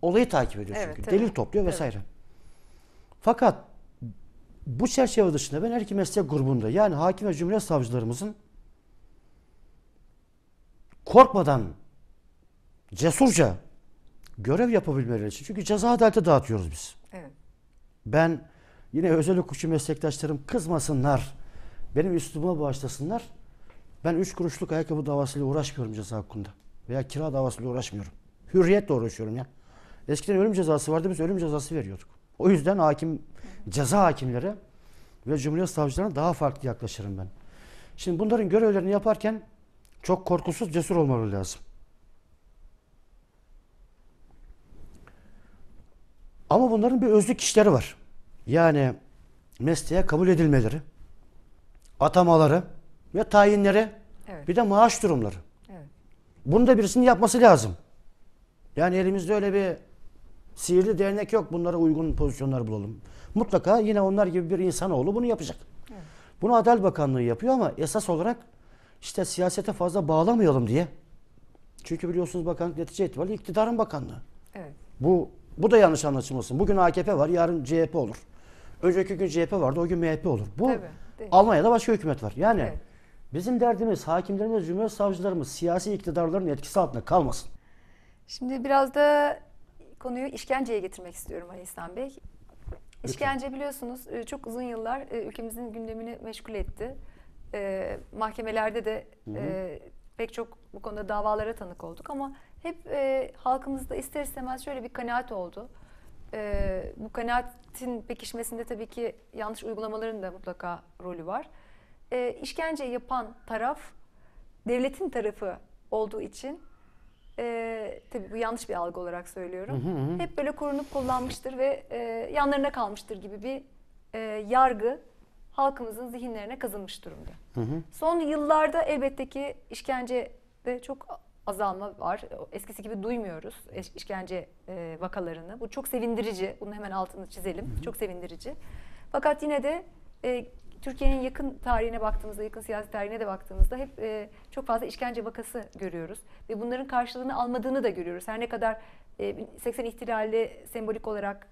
olayı takip ediyor evet, çünkü. Evet. Delil topluyor vesaire. Evet. Fakat bu çerçeve dışında ben her iki meslek grubunda yani hakim ve cumhuriyet savcılarımızın korkmadan cesurca görev yapabilmeleri için. Çünkü ceza adaleti dağıtıyoruz biz. Evet. Ben yine özel hukukçu meslektaşlarım kızmasınlar. Benim üslubuma bağışlasınlar. Ben üç kuruşluk ayakkabı davasıyla uğraşmıyorum ceza hakkında veya kira davasıyla uğraşmıyorum. Hürriyetle uğraşıyorum ya. Eskiden ölüm cezası vardı biz ölüm cezası veriyorduk. O yüzden hakim ceza hakimlere ve Cumhuriyet savcılarına daha farklı yaklaşırım ben. Şimdi bunların görevlerini yaparken çok korkusuz cesur olmaları lazım. Ama bunların bir özlük işleri var. Yani mesleğe kabul edilmeleri, atamaları ve tayinleri evet. bir de maaş durumları. Bunu da birisinin yapması lazım. Yani elimizde öyle bir sihirli dernek yok. Bunlara uygun pozisyonlar bulalım. Mutlaka yine onlar gibi bir insanoğlu bunu yapacak. Evet. Bunu Adalet Bakanlığı yapıyor ama esas olarak işte siyasete fazla bağlamayalım diye. Çünkü biliyorsunuz bakanlık netice itibariyle iktidarın bakanlığı. Evet. Bu bu da yanlış anlaşılmasın. Bugün AKP var, yarın CHP olur. Önceki gün CHP vardı, o gün MHP olur. Bu Tabii, Almanya'da başka hükümet var. Yani evet. Bizim derdimiz hakimlerimiz, cumhuriyet savcılarımız siyasi iktidarların etkisi altında kalmasın. Şimdi biraz da konuyu işkenceye getirmek istiyorum Ali İhsan Bey. İşkence Lütfen. biliyorsunuz e, çok uzun yıllar e, ülkemizin gündemini meşgul etti. E, mahkemelerde de hı hı. pek çok bu konuda davalara tanık olduk ama hep halkımızda ister istemez şöyle bir kanaat oldu. bu kanaatin pekişmesinde tabii ki yanlış uygulamaların da mutlaka rolü var e, işkence yapan taraf devletin tarafı olduğu için e, tabii bu yanlış bir algı olarak söylüyorum. Hı hı hı. Hep böyle korunup kullanmıştır ve e, yanlarına kalmıştır gibi bir e, yargı halkımızın zihinlerine kazınmış durumda. Hı hı. Son yıllarda elbette ki de çok azalma var. Eskisi gibi duymuyoruz e, işkence e, vakalarını. Bu çok sevindirici. Bunun hemen altını çizelim. Hı hı. Çok sevindirici. Fakat yine de e, Türkiye'nin yakın tarihine baktığımızda, yakın siyasi tarihine de baktığımızda hep e, çok fazla işkence vakası görüyoruz. Ve bunların karşılığını almadığını da görüyoruz. Her ne kadar e, 80 ihtilali sembolik olarak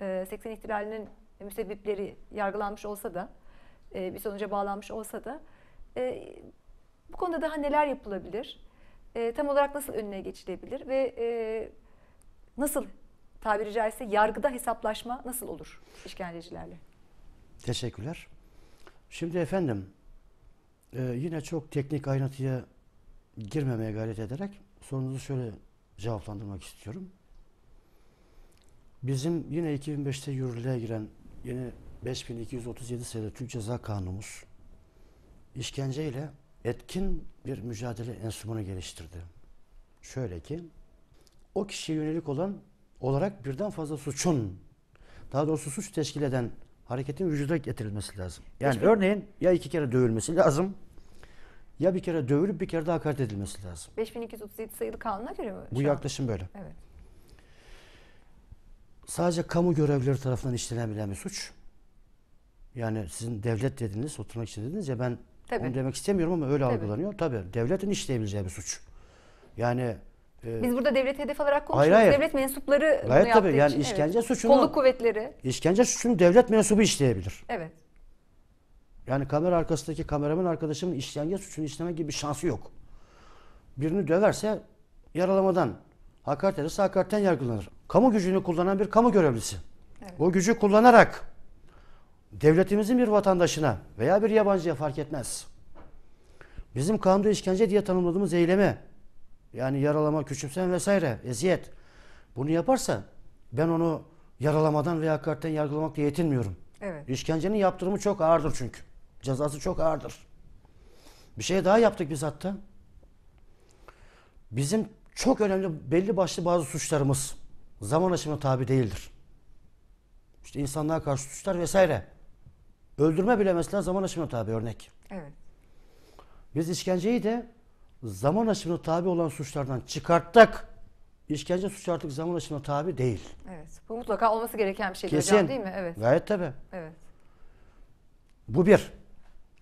e, 80 ihtilalinin müsebbipleri yargılanmış olsa da, e, bir sonuca bağlanmış olsa da e, bu konuda daha neler yapılabilir? E, tam olarak nasıl önüne geçilebilir ve e, nasıl tabiri caizse yargıda hesaplaşma nasıl olur işkencecilerle? Teşekkürler. Şimdi efendim e, yine çok teknik ayrıntıya girmemeye gayret ederek sorunuzu şöyle cevaplandırmak istiyorum. Bizim yine 2005'te yürürlüğe giren yeni 5237 sayılı Türk Ceza Kanunumuz işkence ile etkin bir mücadele enstrümanı geliştirdi. Şöyle ki o kişiye yönelik olan olarak birden fazla suçun daha doğrusu suç teşkil eden hareketin vücuda getirilmesi lazım. Yani Hiçbir... örneğin ya iki kere dövülmesi lazım ya bir kere dövülüp bir kere daha hakaret edilmesi lazım. 5237 sayılı kanuna göre mi? Bu yaklaşım an? böyle. Evet. Sadece kamu görevlileri tarafından işlenebilen bir suç. Yani sizin devlet dediniz, oturmak için dediniz ya ben Tabii. onu demek istemiyorum ama öyle Tabii. algılanıyor. Tabii devletin işleyebileceği bir suç. Yani e, Biz burada devlet hedef olarak konuşuyoruz. Hayır, hayır. Devlet mensupları bunu Gayet yaptığı tabii. Yani için. işkence evet. suçunu kolluk kuvvetleri. İşkence suçunu devlet mensubu işleyebilir. Evet. Yani kamera arkasındaki kameramın arkadaşımın işkence suçunu işleme gibi şansı yok. Birini döverse yaralamadan, hakaret ederse hakaretten yargılanır. Kamu gücünü kullanan bir kamu görevlisi. Evet. O gücü kullanarak devletimizin bir vatandaşına veya bir yabancıya fark etmez. Bizim kanunda işkence diye tanımladığımız eyleme yani yaralama, küçümsen vesaire, eziyet. Bunu yaparsa ben onu yaralamadan veya hakaretten yargılamakla yetinmiyorum. Evet. İşkencenin yaptırımı çok ağırdır çünkü. Cezası çok ağırdır. Bir şey daha yaptık biz hatta. Bizim çok önemli belli başlı bazı suçlarımız zaman aşımına tabi değildir. İşte insanlığa karşı suçlar vesaire. Öldürme bile mesela zaman aşımına tabi örnek. Evet. Biz işkenceyi de zaman aşımına tabi olan suçlardan çıkarttık. İşkence suçu artık zaman aşımına tabi değil. Evet. Bu mutlaka olması gereken bir şey Kesin. hocam değil mi? Evet. Gayet tabi. Evet. Bu bir.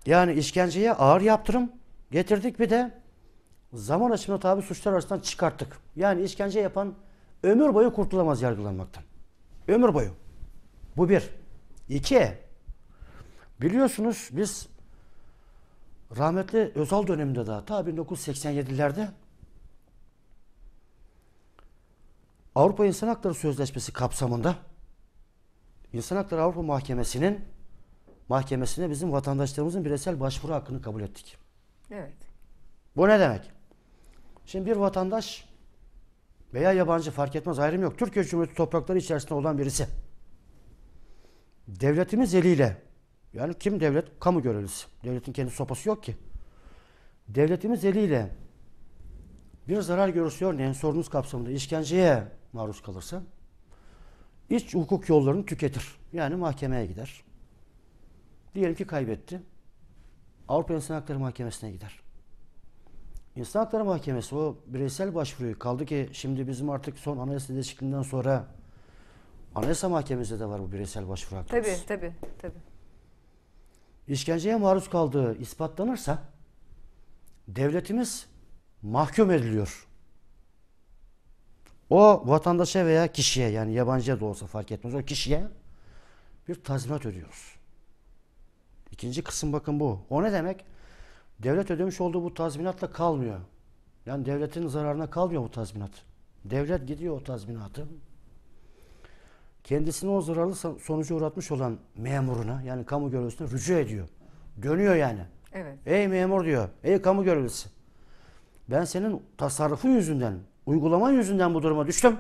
Yani işkenceye ağır yaptırım getirdik bir de zaman aşımına tabi suçlar arasından çıkarttık. Yani işkence yapan ömür boyu kurtulamaz yargılanmaktan. Ömür boyu. Bu bir. İki. Biliyorsunuz biz Rahmetli Özal döneminde daha ta 1987'lerde Avrupa İnsan Hakları Sözleşmesi kapsamında İnsan Hakları Avrupa Mahkemesi'nin mahkemesine bizim vatandaşlarımızın bireysel başvuru hakkını kabul ettik. Evet. Bu ne demek? Şimdi bir vatandaş veya yabancı fark etmez ayrım yok. Türkiye Cumhuriyeti toprakları içerisinde olan birisi devletimiz eliyle yani kim devlet? Kamu görevlisi. Devletin kendi sopası yok ki. Devletimiz eliyle bir zarar görürse örneğin sorunuz kapsamında işkenceye maruz kalırsa iç hukuk yollarını tüketir. Yani mahkemeye gider. Diyelim ki kaybetti. Avrupa İnsan Hakları Mahkemesi'ne gider. İnsan Hakları Mahkemesi o bireysel başvuruyu kaldı ki şimdi bizim artık son anayasa değişikliğinden sonra Anayasa Mahkemesi'nde de var bu bireysel başvuru hakkımız. Tabii tabii tabii işkenceye maruz kaldığı ispatlanırsa devletimiz mahkum ediliyor. O vatandaşa veya kişiye yani yabancıya da olsa fark etmez o kişiye bir tazminat ödüyoruz. İkinci kısım bakın bu. O ne demek? Devlet ödemiş olduğu bu tazminatla kalmıyor. Yani devletin zararına kalmıyor bu tazminat. Devlet gidiyor o tazminatı kendisini o zararlı sonucu uğratmış olan memuruna yani kamu görevlisine rücu ediyor. Dönüyor yani. Evet. Ey memur diyor. Ey kamu görevlisi. Ben senin tasarrufu yüzünden, uygulaman yüzünden bu duruma düştüm.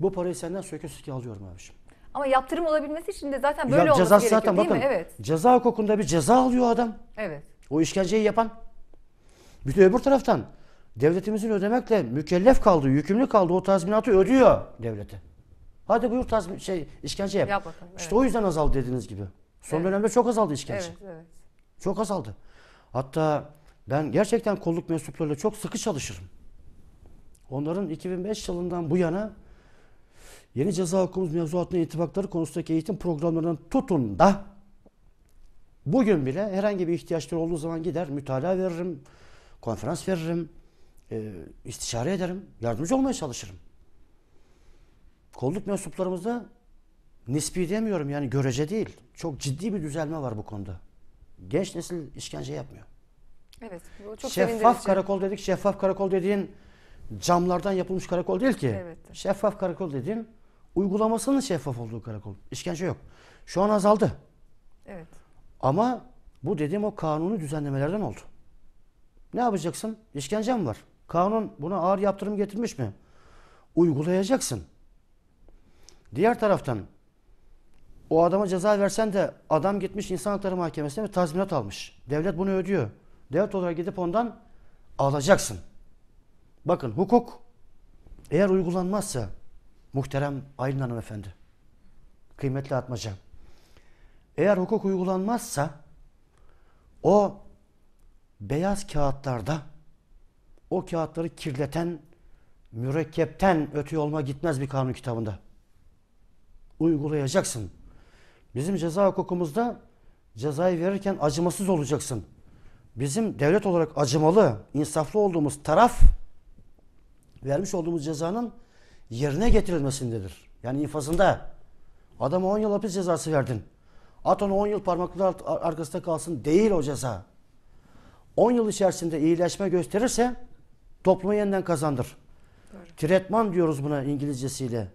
Bu parayı senden söke alıyorum abiciğim. Ama yaptırım olabilmesi için de zaten böyle ya, olması gerekiyor zaten, değil bakın, mi? Evet. Ceza hukukunda bir ceza alıyor adam. Evet. O işkenceyi yapan. Bir de öbür taraftan devletimizin ödemekle mükellef kaldığı, yükümlü kaldığı o tazminatı ödüyor devlete. Hadi buyur tazmin, şey işkence yap. yap bakalım, işte evet. o yüzden azaldı dediğiniz gibi. Son evet. dönemde çok azaldı işkence. Evet, evet. Çok azaldı. Hatta ben gerçekten kolluk mensuplarıyla çok sıkı çalışırım. Onların 2005 yılından bu yana yeni ceza hukukumuz mevzuatına itibakları konusundaki eğitim programlarının tutun da bugün bile herhangi bir ihtiyaçları olduğu zaman gider mütalaa veririm, konferans veririm, e, istişare ederim, yardımcı olmaya çalışırım kolluk mensuplarımızda nispi demiyorum yani görece değil. Çok ciddi bir düzelme var bu konuda. Genç nesil işkence yapmıyor. Evet. Bu çok şeffaf karakol dedik. Şeffaf karakol dediğin camlardan yapılmış karakol değil ki. Evet. Şeffaf karakol dediğin uygulamasının şeffaf olduğu karakol. İşkence yok. Şu an azaldı. Evet. Ama bu dediğim o kanunu düzenlemelerden oldu. Ne yapacaksın? İşkence mi var? Kanun buna ağır yaptırım getirmiş mi? Uygulayacaksın. Diğer taraftan o adama ceza versen de adam gitmiş insan hakları mahkemesine bir tazminat almış. Devlet bunu ödüyor. Devlet olarak gidip ondan alacaksın. Bakın hukuk eğer uygulanmazsa muhterem Aylin Hanım Efendi, kıymetli Atmaca, eğer hukuk uygulanmazsa o beyaz kağıtlarda o kağıtları kirleten mürekkepten ötüyor olma gitmez bir kanun kitabında uygulayacaksın. Bizim ceza hukukumuzda cezayı verirken acımasız olacaksın. Bizim devlet olarak acımalı, insaflı olduğumuz taraf vermiş olduğumuz cezanın yerine getirilmesindedir. Yani infazında. Adama 10 yıl hapis cezası verdin. At onu 10 yıl parmaklar arkasında kalsın değil o ceza. 10 yıl içerisinde iyileşme gösterirse toplumu yeniden kazandır. Tretman diyoruz buna İngilizcesiyle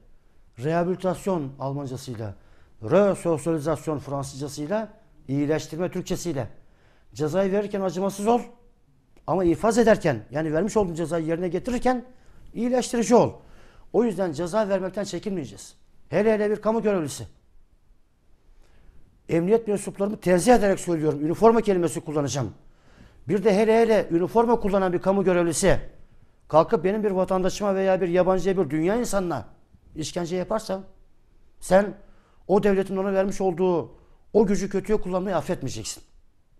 rehabilitasyon Almancasıyla, re resosyalizasyon Fransızcasıyla, iyileştirme Türkçesiyle. Cezayı verirken acımasız ol ama ifaz ederken yani vermiş olduğun cezayı yerine getirirken iyileştirici ol. O yüzden ceza vermekten çekinmeyeceğiz. Hele hele bir kamu görevlisi. Emniyet mensuplarımı tenzih ederek söylüyorum. Üniforma kelimesi kullanacağım. Bir de hele hele üniforma kullanan bir kamu görevlisi kalkıp benim bir vatandaşıma veya bir yabancıya bir dünya insanına işkence yaparsam sen o devletin ona vermiş olduğu o gücü kötüye kullanmayı affetmeyeceksin.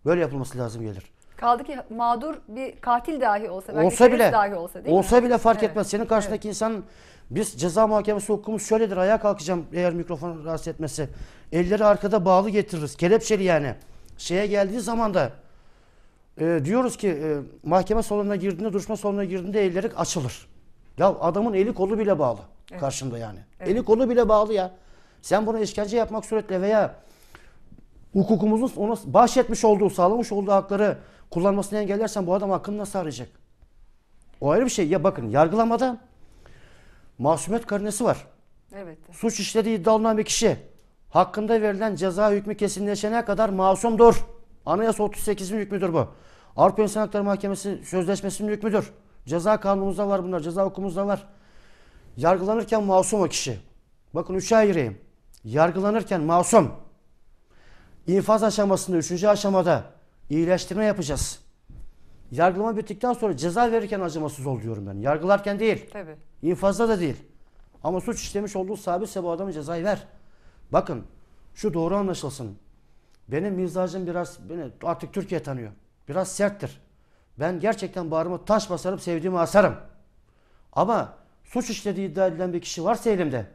Böyle yapılması lazım gelir. Kaldı ki mağdur bir katil dahi olsa, belki olsa bile, dahi olsa değil Olsa mi? bile fark evet. etmez. Senin karşındaki evet. insan biz ceza muhakemesi hukukumuz şöyledir. Ayağa kalkacağım eğer mikrofonu rahatsız etmesi. Elleri arkada bağlı getiririz. Kelepçeli yani. Şeye geldiği zaman da e, diyoruz ki e, mahkeme salonuna girdiğinde, duruşma salonuna girdiğinde elleri açılır. Ya adamın eli kolu bile bağlı. Evet. Karşımda yani. Evet. Eli kolu bile bağlı ya. Sen buna işkence yapmak suretle veya hukukumuzun ona bahşetmiş olduğu, sağlamış olduğu hakları kullanmasını engellersen bu adam hakkını nasıl arayacak? O ayrı bir şey. Ya bakın yargılamada masumiyet karnesi var. Evet. Suç işlediği iddialanan bir kişi hakkında verilen ceza hükmü kesinleşene kadar masumdur. Anayasa 38'in hükmüdür bu. Avrupa İnsan Hakları Mahkemesi Sözleşmesi'nin hükmüdür. Ceza kanunumuzda var bunlar, ceza hukukumuzda var. Yargılanırken masum o kişi. Bakın üçe ayırayım. Yargılanırken masum. İnfaz aşamasında, üçüncü aşamada iyileştirme yapacağız. Yargılama bittikten sonra ceza verirken acımasız ol diyorum ben. Yargılarken değil. Tabii. İnfazda da değil. Ama suç işlemiş olduğu sabitse bu adamın cezayı ver. Bakın şu doğru anlaşılsın. Benim mizacım biraz beni artık Türkiye tanıyor. Biraz serttir. Ben gerçekten bağrıma taş basarım sevdiğimi asarım. Ama suç işlediği iddia edilen bir kişi varsa elimde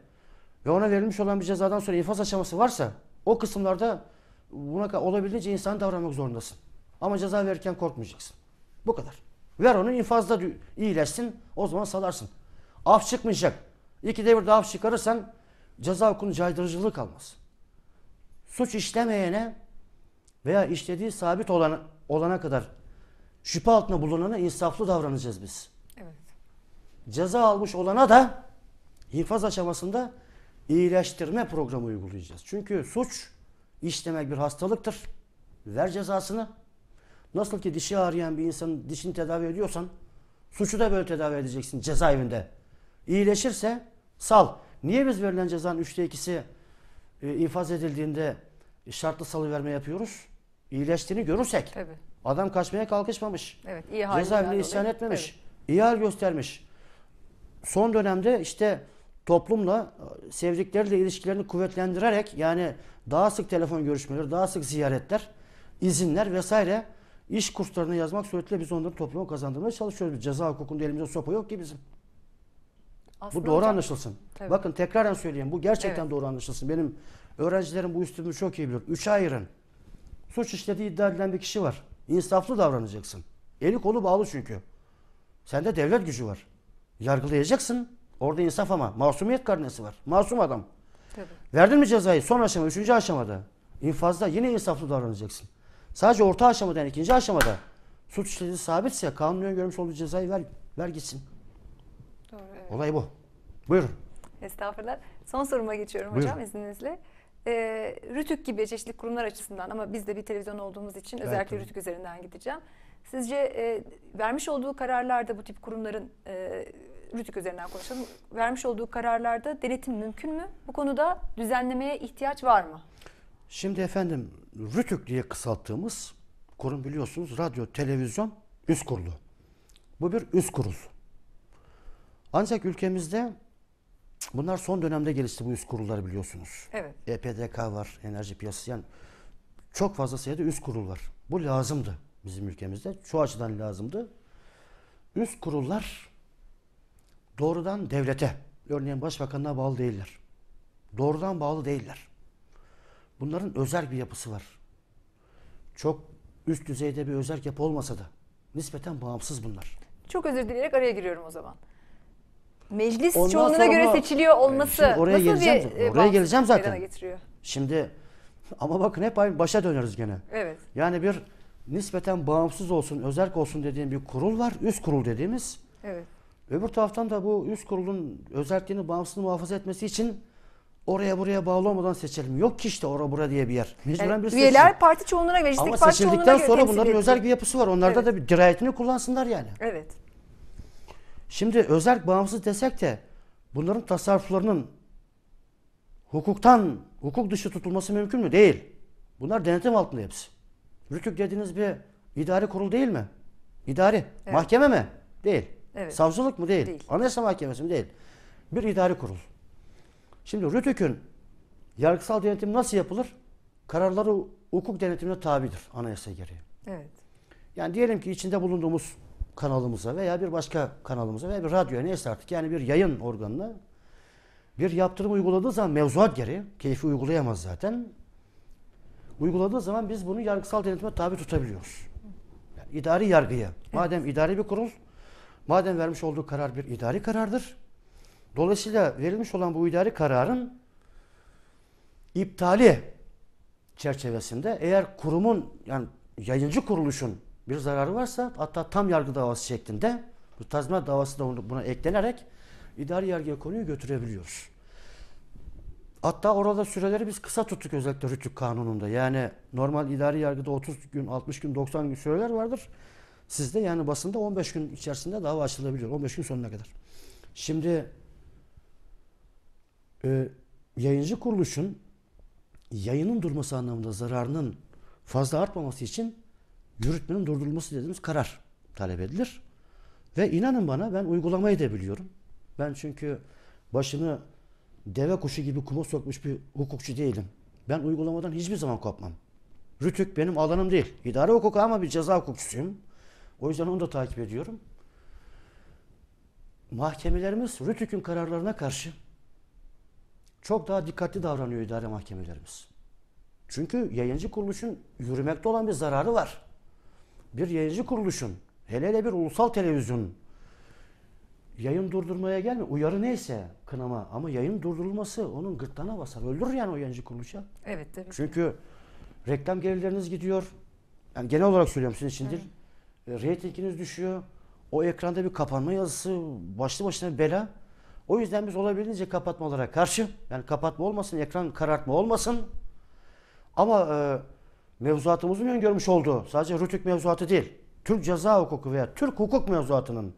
ve ona verilmiş olan bir cezadan sonra infaz aşaması varsa o kısımlarda buna olabildiğince insan davranmak zorundasın. Ama ceza verirken korkmayacaksın. Bu kadar. Ver onu infazda iyileşsin o zaman salarsın. Af çıkmayacak. İki devirde af çıkarırsan ceza hukukunun caydırıcılığı kalmaz. Suç işlemeyene veya işlediği sabit olan olana kadar şüphe altına bulunana insaflı davranacağız biz ceza almış olana da hifaz aşamasında iyileştirme programı uygulayacağız. Çünkü suç işlemek bir hastalıktır. Ver cezasını. Nasıl ki dişi ağrıyan bir insanın dişini tedavi ediyorsan suçu da böyle tedavi edeceksin cezaevinde. İyileşirse sal. Niye biz verilen cezanın üçte ikisi e, infaz edildiğinde şartlı salıverme yapıyoruz? İyileştiğini görürsek. Tabii. Adam kaçmaya kalkışmamış. Evet, iyi Cezaevinde isyan etmemiş. Evet. İyi hal göstermiş son dönemde işte toplumla e, sevdikleriyle ilişkilerini kuvvetlendirerek yani daha sık telefon görüşmeleri, daha sık ziyaretler, izinler vesaire iş kurslarını yazmak suretiyle biz onları topluma kazandırmaya çalışıyoruz. Biz ceza hukukunda elimizde sopa yok ki bizim. Aslında bu doğru hocam, anlaşılsın. Tabii. Bakın tekraren söyleyeyim. Bu gerçekten evet. doğru anlaşılsın. Benim öğrencilerim bu üslubu çok iyi bilir. Üç ayırın. Suç işlediği iddia edilen bir kişi var. İnsaflı davranacaksın. Eli kolu bağlı çünkü. Sende devlet gücü var. Yargılayacaksın. Orada insaf ama. Masumiyet karnesi var. Masum adam. Tabii. Verdin mi cezayı? Son aşama, üçüncü aşamada. İnfazda yine insaflı davranacaksın. Sadece orta aşamada yani ikinci aşamada suç işlediği sabitse kanun görmüş olduğu cezayı ver, ver gitsin. Doğru, evet. Olay bu. Buyurun. Estağfurullah. Son soruma geçiyorum Buyurun. hocam izninizle. Ee, Rütük gibi çeşitli kurumlar açısından ama biz de bir televizyon olduğumuz için evet, özellikle tabii. Rütük üzerinden gideceğim. Sizce e, vermiş olduğu kararlarda bu tip kurumların e, Rütük üzerinden konuşalım. Vermiş olduğu kararlarda denetim mümkün mü? Bu konuda düzenlemeye ihtiyaç var mı? Şimdi efendim Rütük diye kısalttığımız kurum biliyorsunuz radyo, televizyon üst kurulu. Bu bir üst kurul. Ancak ülkemizde bunlar son dönemde gelişti bu üst kurullar biliyorsunuz. Evet. EPDK var, enerji piyasası yani çok fazla sayıda üst kurul var. Bu lazımdı bizim ülkemizde. Çoğu açıdan lazımdı. Üst kurullar doğrudan devlete, örneğin başbakanına bağlı değiller. Doğrudan bağlı değiller. Bunların özel bir yapısı var. Çok üst düzeyde bir özel yapı olmasa da nispeten bağımsız bunlar. Çok özür dileyerek araya giriyorum o zaman. Meclis Ondan çoğunluğuna sonra, göre seçiliyor olması oraya nasıl geleceğim, bir e, zaten. oraya geleceğim zaten. Getiriyor? Şimdi [laughs] ama bakın hep aynı başa döneriz gene. Evet. Yani bir nispeten bağımsız olsun, özerk olsun dediğim bir kurul var. Üst kurul dediğimiz. Evet. Öbür taraftan da bu üst kurulun özelliğini, bağımsızlığını muhafaza etmesi için oraya buraya bağlı olmadan seçelim. Yok ki işte oraya buraya diye bir yer. Mecburen yani, bir seçim. Üyeler parti çoğunluğuna verecek. Ama parti seçildikten sonra bunların edilir. özel bir yapısı var. Onlarda evet. da bir dirayetini kullansınlar yani. Evet. Şimdi özel bağımsız desek de bunların tasarruflarının hukuktan, hukuk dışı tutulması mümkün mü? Değil. Bunlar denetim altında hepsi. Rütük dediğiniz bir idari kurul değil mi? İdari. Evet. Mahkeme mi? Değil. Evet. Savcılık mı? Değil. değil. Anayasa Mahkemesi mi? Değil. Bir idari kurul. Şimdi Rütük'ün yargısal denetim nasıl yapılır? Kararları hukuk denetimine tabidir anayasa gereği. Evet. Yani diyelim ki içinde bulunduğumuz kanalımıza veya bir başka kanalımıza veya bir radyoya neyse artık yani bir yayın organına bir yaptırım uyguladığı zaman mevzuat gereği keyfi uygulayamaz zaten. Uyguladığı zaman biz bunu yargısal denetime tabi tutabiliyoruz. Yani idari yargıya. Evet. Madem idari bir kurul Madem vermiş olduğu karar bir idari karardır. Dolayısıyla verilmiş olan bu idari kararın iptali çerçevesinde eğer kurumun yani yayıncı kuruluşun bir zararı varsa hatta tam yargı davası şeklinde bu tazminat davası da buna eklenerek idari yargıya konuyu götürebiliyoruz. Hatta orada süreleri biz kısa tuttuk özellikle Rütük Kanunu'nda. Yani normal idari yargıda 30 gün, 60 gün, 90 gün süreler vardır. Sizde yani basında 15 gün içerisinde dava açılabiliyor. 15 gün sonuna kadar. Şimdi e, yayıncı kuruluşun yayının durması anlamında zararının fazla artmaması için yürütmenin durdurulması dediğimiz karar talep edilir. Ve inanın bana ben uygulamayı da biliyorum. Ben çünkü başını deve kuşu gibi kuma sokmuş bir hukukçu değilim. Ben uygulamadan hiçbir zaman kopmam. Rütük benim alanım değil. İdare hukuku ama bir ceza hukukçusuyum. O yüzden onu da takip ediyorum. Mahkemelerimiz Rütük'ün kararlarına karşı çok daha dikkatli davranıyor idare mahkemelerimiz. Çünkü yayıncı kuruluşun yürümekte olan bir zararı var. Bir yayıncı kuruluşun, hele hele bir ulusal televizyon yayın durdurmaya gelme. Uyarı neyse kınama ama yayın durdurulması onun gırtlağına basar. Öldürür yani o yayıncı kuruluşa. Evet tabii. Çünkü reklam gelirleriniz gidiyor. Yani genel olarak söylüyorum sizin içindir. Evet. E, reytinginiz düşüyor. O ekranda bir kapanma yazısı başlı başına bela. O yüzden biz olabildiğince kapatmalara karşı yani kapatma olmasın, ekran karartma olmasın. Ama e, mevzuatımızın öngörmüş olduğu sadece rütük mevzuatı değil, Türk ceza hukuku veya Türk hukuk mevzuatının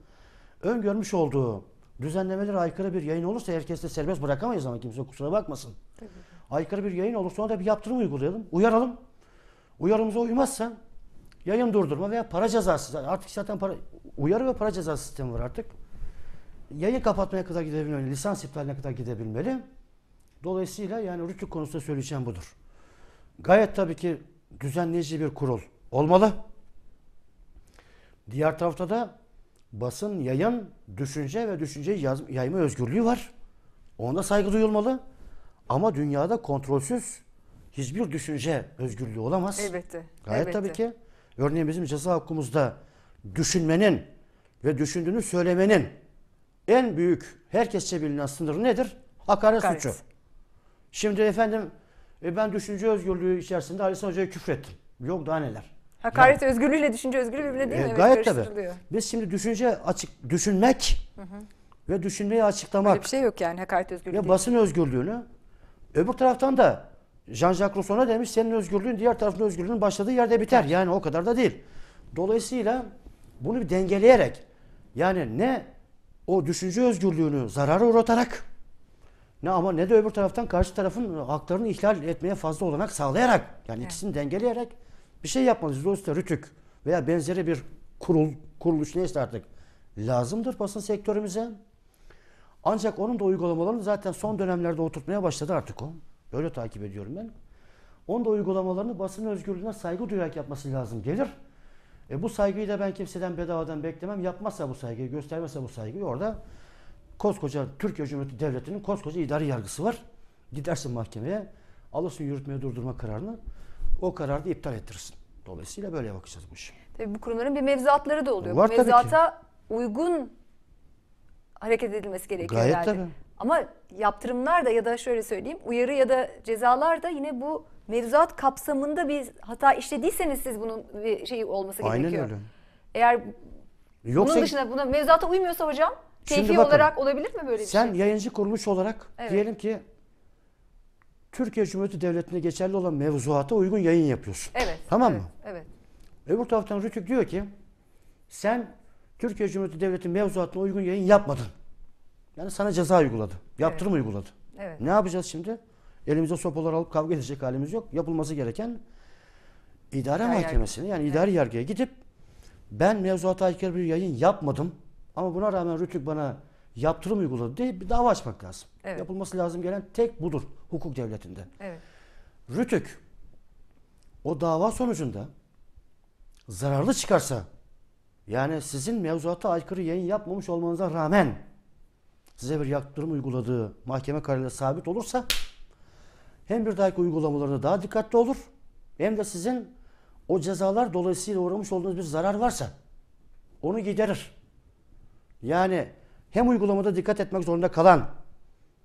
öngörmüş olduğu düzenlemelere aykırı bir yayın olursa herkes de serbest bırakamayız ama kimse kusura bakmasın. Tabii. Aykırı bir yayın olursa ona da bir yaptırım uygulayalım, uyaralım. Uyarımıza uymazsa Yayın durdurma veya para cezası. Artık zaten para, uyarı ve para cezası sistemi var artık. Yayın kapatmaya kadar gidebilmeli, lisans iptaline kadar gidebilmeli. Dolayısıyla yani rütük konusunda söyleyeceğim budur. Gayet tabii ki düzenleyici bir kurul olmalı. Diğer tarafta da basın, yayın, düşünce ve düşünce yaz, yayma özgürlüğü var. Ona saygı duyulmalı. Ama dünyada kontrolsüz hiçbir düşünce özgürlüğü olamaz. Elbette. Gayet elbette. tabii ki. Örneğin bizim ceza hukukumuzda düşünmenin ve düşündüğünü söylemenin en büyük herkesçe bilinen sınırı nedir? Hakaret, Hakaret. suçu. Şimdi efendim e ben düşünce özgürlüğü içerisinde Ali Hoca'ya küfrettim. Yok daha neler. Hakaret yani, özgürlüğüyle düşünce özgürlüğü birbirine değil e, mi? gayet tabii. Biz şimdi düşünce açık düşünmek hı hı. ve düşünmeyi açıklamak. Öyle bir şey yok yani hakaret özgürlüğü. Ve basın özgürlüğünü öbür taraftan da Jean-Jacques Rousseau demiş? Senin özgürlüğün diğer tarafın özgürlüğünün başladığı yerde biter. Yani o kadar da değil. Dolayısıyla bunu bir dengeleyerek yani ne o düşünce özgürlüğünü zarara uğratarak ne ama ne de öbür taraftan karşı tarafın haklarını ihlal etmeye fazla olanak sağlayarak yani evet. ikisini dengeleyerek bir şey yapmalıyız. Dolayısıyla Rütük veya benzeri bir kurul kuruluş neyse artık lazımdır basın sektörümüze. Ancak onun da uygulamalarını zaten son dönemlerde oturtmaya başladı artık o. Böyle takip ediyorum ben. Onun da uygulamalarını basın özgürlüğüne saygı duyarak yapması lazım gelir. E bu saygıyı da ben kimseden bedavadan beklemem. Yapmazsa bu saygıyı, göstermezse bu saygıyı orada koskoca Türkiye Cumhuriyeti Devleti'nin koskoca idari yargısı var. Gidersin mahkemeye, alırsın yürütmeye durdurma kararını. O kararı da iptal ettirirsin. Dolayısıyla böyle bakacağız bu işe. Tabii bu kurumların bir mevzuatları da oluyor. Var bu mevzuata uygun hareket edilmesi gerekiyor Gayet herhalde. Tabii. Ama yaptırımlar da ya da şöyle söyleyeyim uyarı ya da cezalar da yine bu mevzuat kapsamında bir hata işlediyseniz siz bunun bir şey olması Aynen gerekiyor. Aynen öyle. Eğer Yoksa, bunun dışında buna mevzuata uymuyorsa hocam keyfi bakın, olarak olabilir mi böyle bir sen şey? Sen yayıncı kuruluş olarak evet. diyelim ki Türkiye Cumhuriyeti devletine geçerli olan mevzuata uygun yayın yapıyorsun. Evet. Tamam evet, mı? Evet. Öbür taraftan Rütük diyor ki sen Türkiye Cumhuriyeti Devleti mevzuatına uygun yayın yapmadın. Yani sana ceza uyguladı. Yaptırım evet. uyguladı. Evet. Ne yapacağız şimdi? Elimize sopalar alıp kavga edecek halimiz yok. Yapılması gereken idare ya mahkemesine yani evet. idari yargıya gidip ben mevzuata aykırı bir yayın yapmadım ama buna rağmen Rütük bana yaptırım uyguladı diye bir dava açmak lazım. Evet. Yapılması lazım gelen tek budur hukuk devletinde. Evet. Rütük o dava sonucunda zararlı çıkarsa yani sizin mevzuata aykırı yayın yapmamış olmanıza rağmen size bir yaptırım uyguladığı mahkeme kararıyla sabit olursa hem bir dahaki uygulamalarında daha dikkatli olur hem de sizin o cezalar dolayısıyla uğramış olduğunuz bir zarar varsa onu giderir. Yani hem uygulamada dikkat etmek zorunda kalan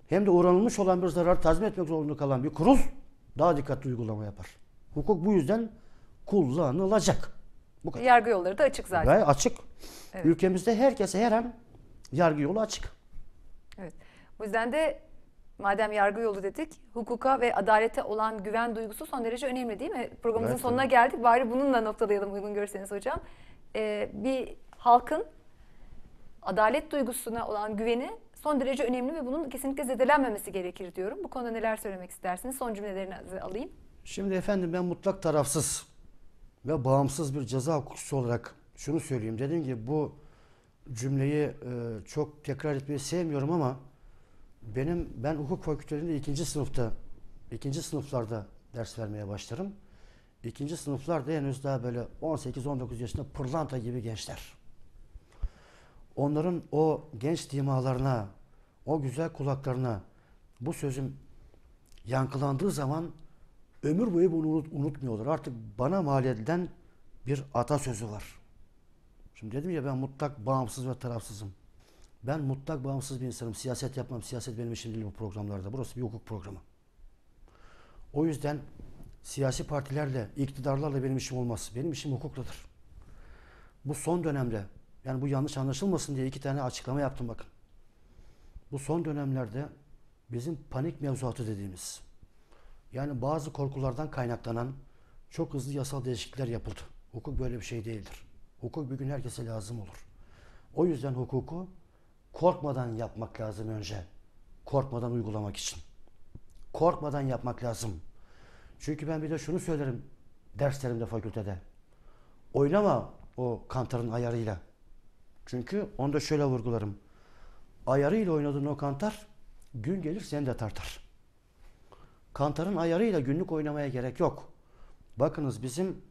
hem de uğranılmış olan bir zarar tazmin etmek zorunda kalan bir kurul daha dikkatli uygulama yapar. Hukuk bu yüzden kullanılacak. Bu kadar. Yargı yolları da açık zaten. Gayet açık. Evet. Ülkemizde herkese her an yargı yolu açık. Evet. Bu yüzden de madem yargı yolu dedik, hukuka ve adalete olan güven duygusu son derece önemli değil mi? Programımızın evet, sonuna tabii. geldik. Bari bununla noktalayalım uygun görseniz hocam. Ee, bir halkın adalet duygusuna olan güveni son derece önemli ve bunun kesinlikle zedelenmemesi gerekir diyorum. Bu konuda neler söylemek istersiniz? Son cümlelerinizi alayım. Şimdi efendim ben mutlak tarafsız ve bağımsız bir ceza hukukçusu olarak şunu söyleyeyim. Dediğim gibi bu cümleyi e, çok tekrar etmeyi sevmiyorum ama benim ben hukuk fakültelerinde ikinci sınıfta ikinci sınıflarda ders vermeye başlarım. İkinci sınıflarda henüz daha böyle 18-19 yaşında pırlanta gibi gençler. Onların o genç dimalarına, o güzel kulaklarına bu sözüm yankılandığı zaman ömür boyu bunu unut, unutmuyorlar. Artık bana mal edilen bir atasözü var. Şimdi dedim ya ben mutlak bağımsız ve tarafsızım. Ben mutlak bağımsız bir insanım. Siyaset yapmam. Siyaset benim işim değil bu programlarda. Burası bir hukuk programı. O yüzden siyasi partilerle, iktidarlarla benim işim olmaz. Benim işim hukukludur. Bu son dönemde, yani bu yanlış anlaşılmasın diye iki tane açıklama yaptım bakın. Bu son dönemlerde bizim panik mevzuatı dediğimiz, yani bazı korkulardan kaynaklanan çok hızlı yasal değişiklikler yapıldı. Hukuk böyle bir şey değildir. Hukuk bir gün herkese lazım olur. O yüzden hukuku korkmadan yapmak lazım önce. Korkmadan uygulamak için. Korkmadan yapmak lazım. Çünkü ben bir de şunu söylerim derslerimde fakültede. Oynama o kantarın ayarıyla. Çünkü onu da şöyle vurgularım. Ayarıyla oynadığın o kantar gün gelir seni de tartar. Kantarın ayarıyla günlük oynamaya gerek yok. Bakınız bizim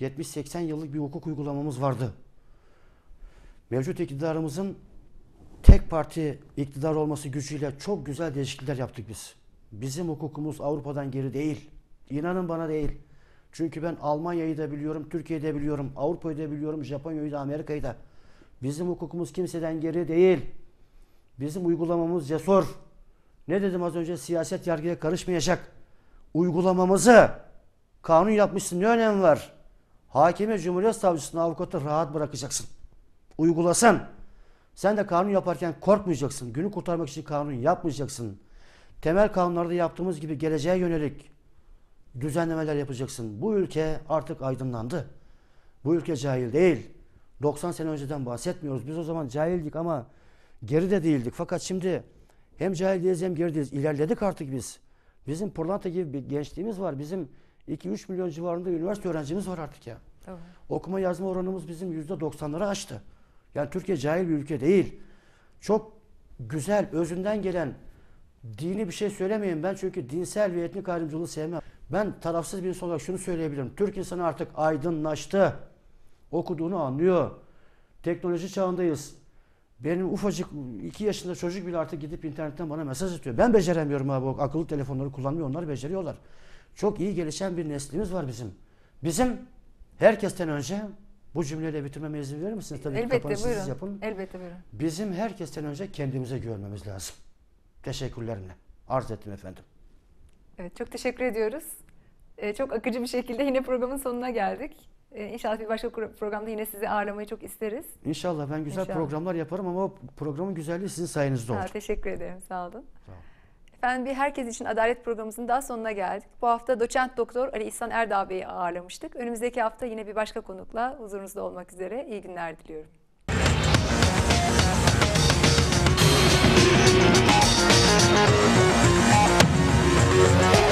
70-80 yıllık bir hukuk uygulamamız vardı. Mevcut iktidarımızın tek parti iktidar olması gücüyle çok güzel değişiklikler yaptık biz. Bizim hukukumuz Avrupa'dan geri değil. İnanın bana değil. Çünkü ben Almanya'yı da biliyorum, Türkiye'yi de biliyorum, Avrupa'yı da biliyorum, Japonya'yı da, Amerika'yı da. Bizim hukukumuz kimseden geri değil. Bizim uygulamamız cesur. Ne dedim az önce? Siyaset yargıya karışmayacak. Uygulamamızı kanun yapmışsın ne önemi var? Hakime Cumhuriyet Savcısını avukatı rahat bırakacaksın. Uygulasan. Sen de kanun yaparken korkmayacaksın. Günü kurtarmak için kanun yapmayacaksın. Temel kanunlarda yaptığımız gibi geleceğe yönelik düzenlemeler yapacaksın. Bu ülke artık aydınlandı. Bu ülke cahil değil. 90 sene önceden bahsetmiyoruz. Biz o zaman cahildik ama geri de değildik. Fakat şimdi hem cahil değiliz hem geri değiliz. İlerledik artık biz. Bizim pırlanta gibi bir gençliğimiz var. Bizim 2-3 milyon civarında üniversite öğrencimiz var artık ya. Evet. Okuma yazma oranımız bizim %90'ları aştı. Yani Türkiye cahil bir ülke değil. Çok güzel, özünden gelen, dini bir şey söylemeyeyim ben çünkü dinsel ve etnik ayrımcılığı sevmem. Ben tarafsız bir insan olarak şunu söyleyebilirim. Türk insanı artık aydınlaştı. Okuduğunu anlıyor. Teknoloji çağındayız. Benim ufacık 2 yaşında çocuk bile artık gidip internetten bana mesaj atıyor. Ben beceremiyorum abi o akıllı telefonları kullanmıyor. Onlar beceriyorlar. Çok iyi gelişen bir neslimiz var bizim. Bizim herkesten önce bu cümleyle bitirmeme izin verir misiniz? Tabii Elbette, kapanışı buyurun. yapın. Elbette buyurun. Bizim herkesten önce kendimize görmemiz lazım. Teşekkürlerimle. Arz ettim efendim. Evet çok teşekkür ediyoruz. Ee, çok akıcı bir şekilde yine programın sonuna geldik. Ee, inşallah bir başka programda yine sizi ağırlamayı çok isteriz. İnşallah ben güzel İnşallah. programlar yaparım ama programın güzelliği sizin sayenizde olur. Ha, teşekkür ederim sağ olun. Sağ olun. Efendim bir herkes için adalet programımızın daha sonuna geldik. Bu hafta doçent doktor Ali İhsan Erdağ Bey'i ağırlamıştık. Önümüzdeki hafta yine bir başka konukla huzurunuzda olmak üzere. İyi günler diliyorum. Thank you.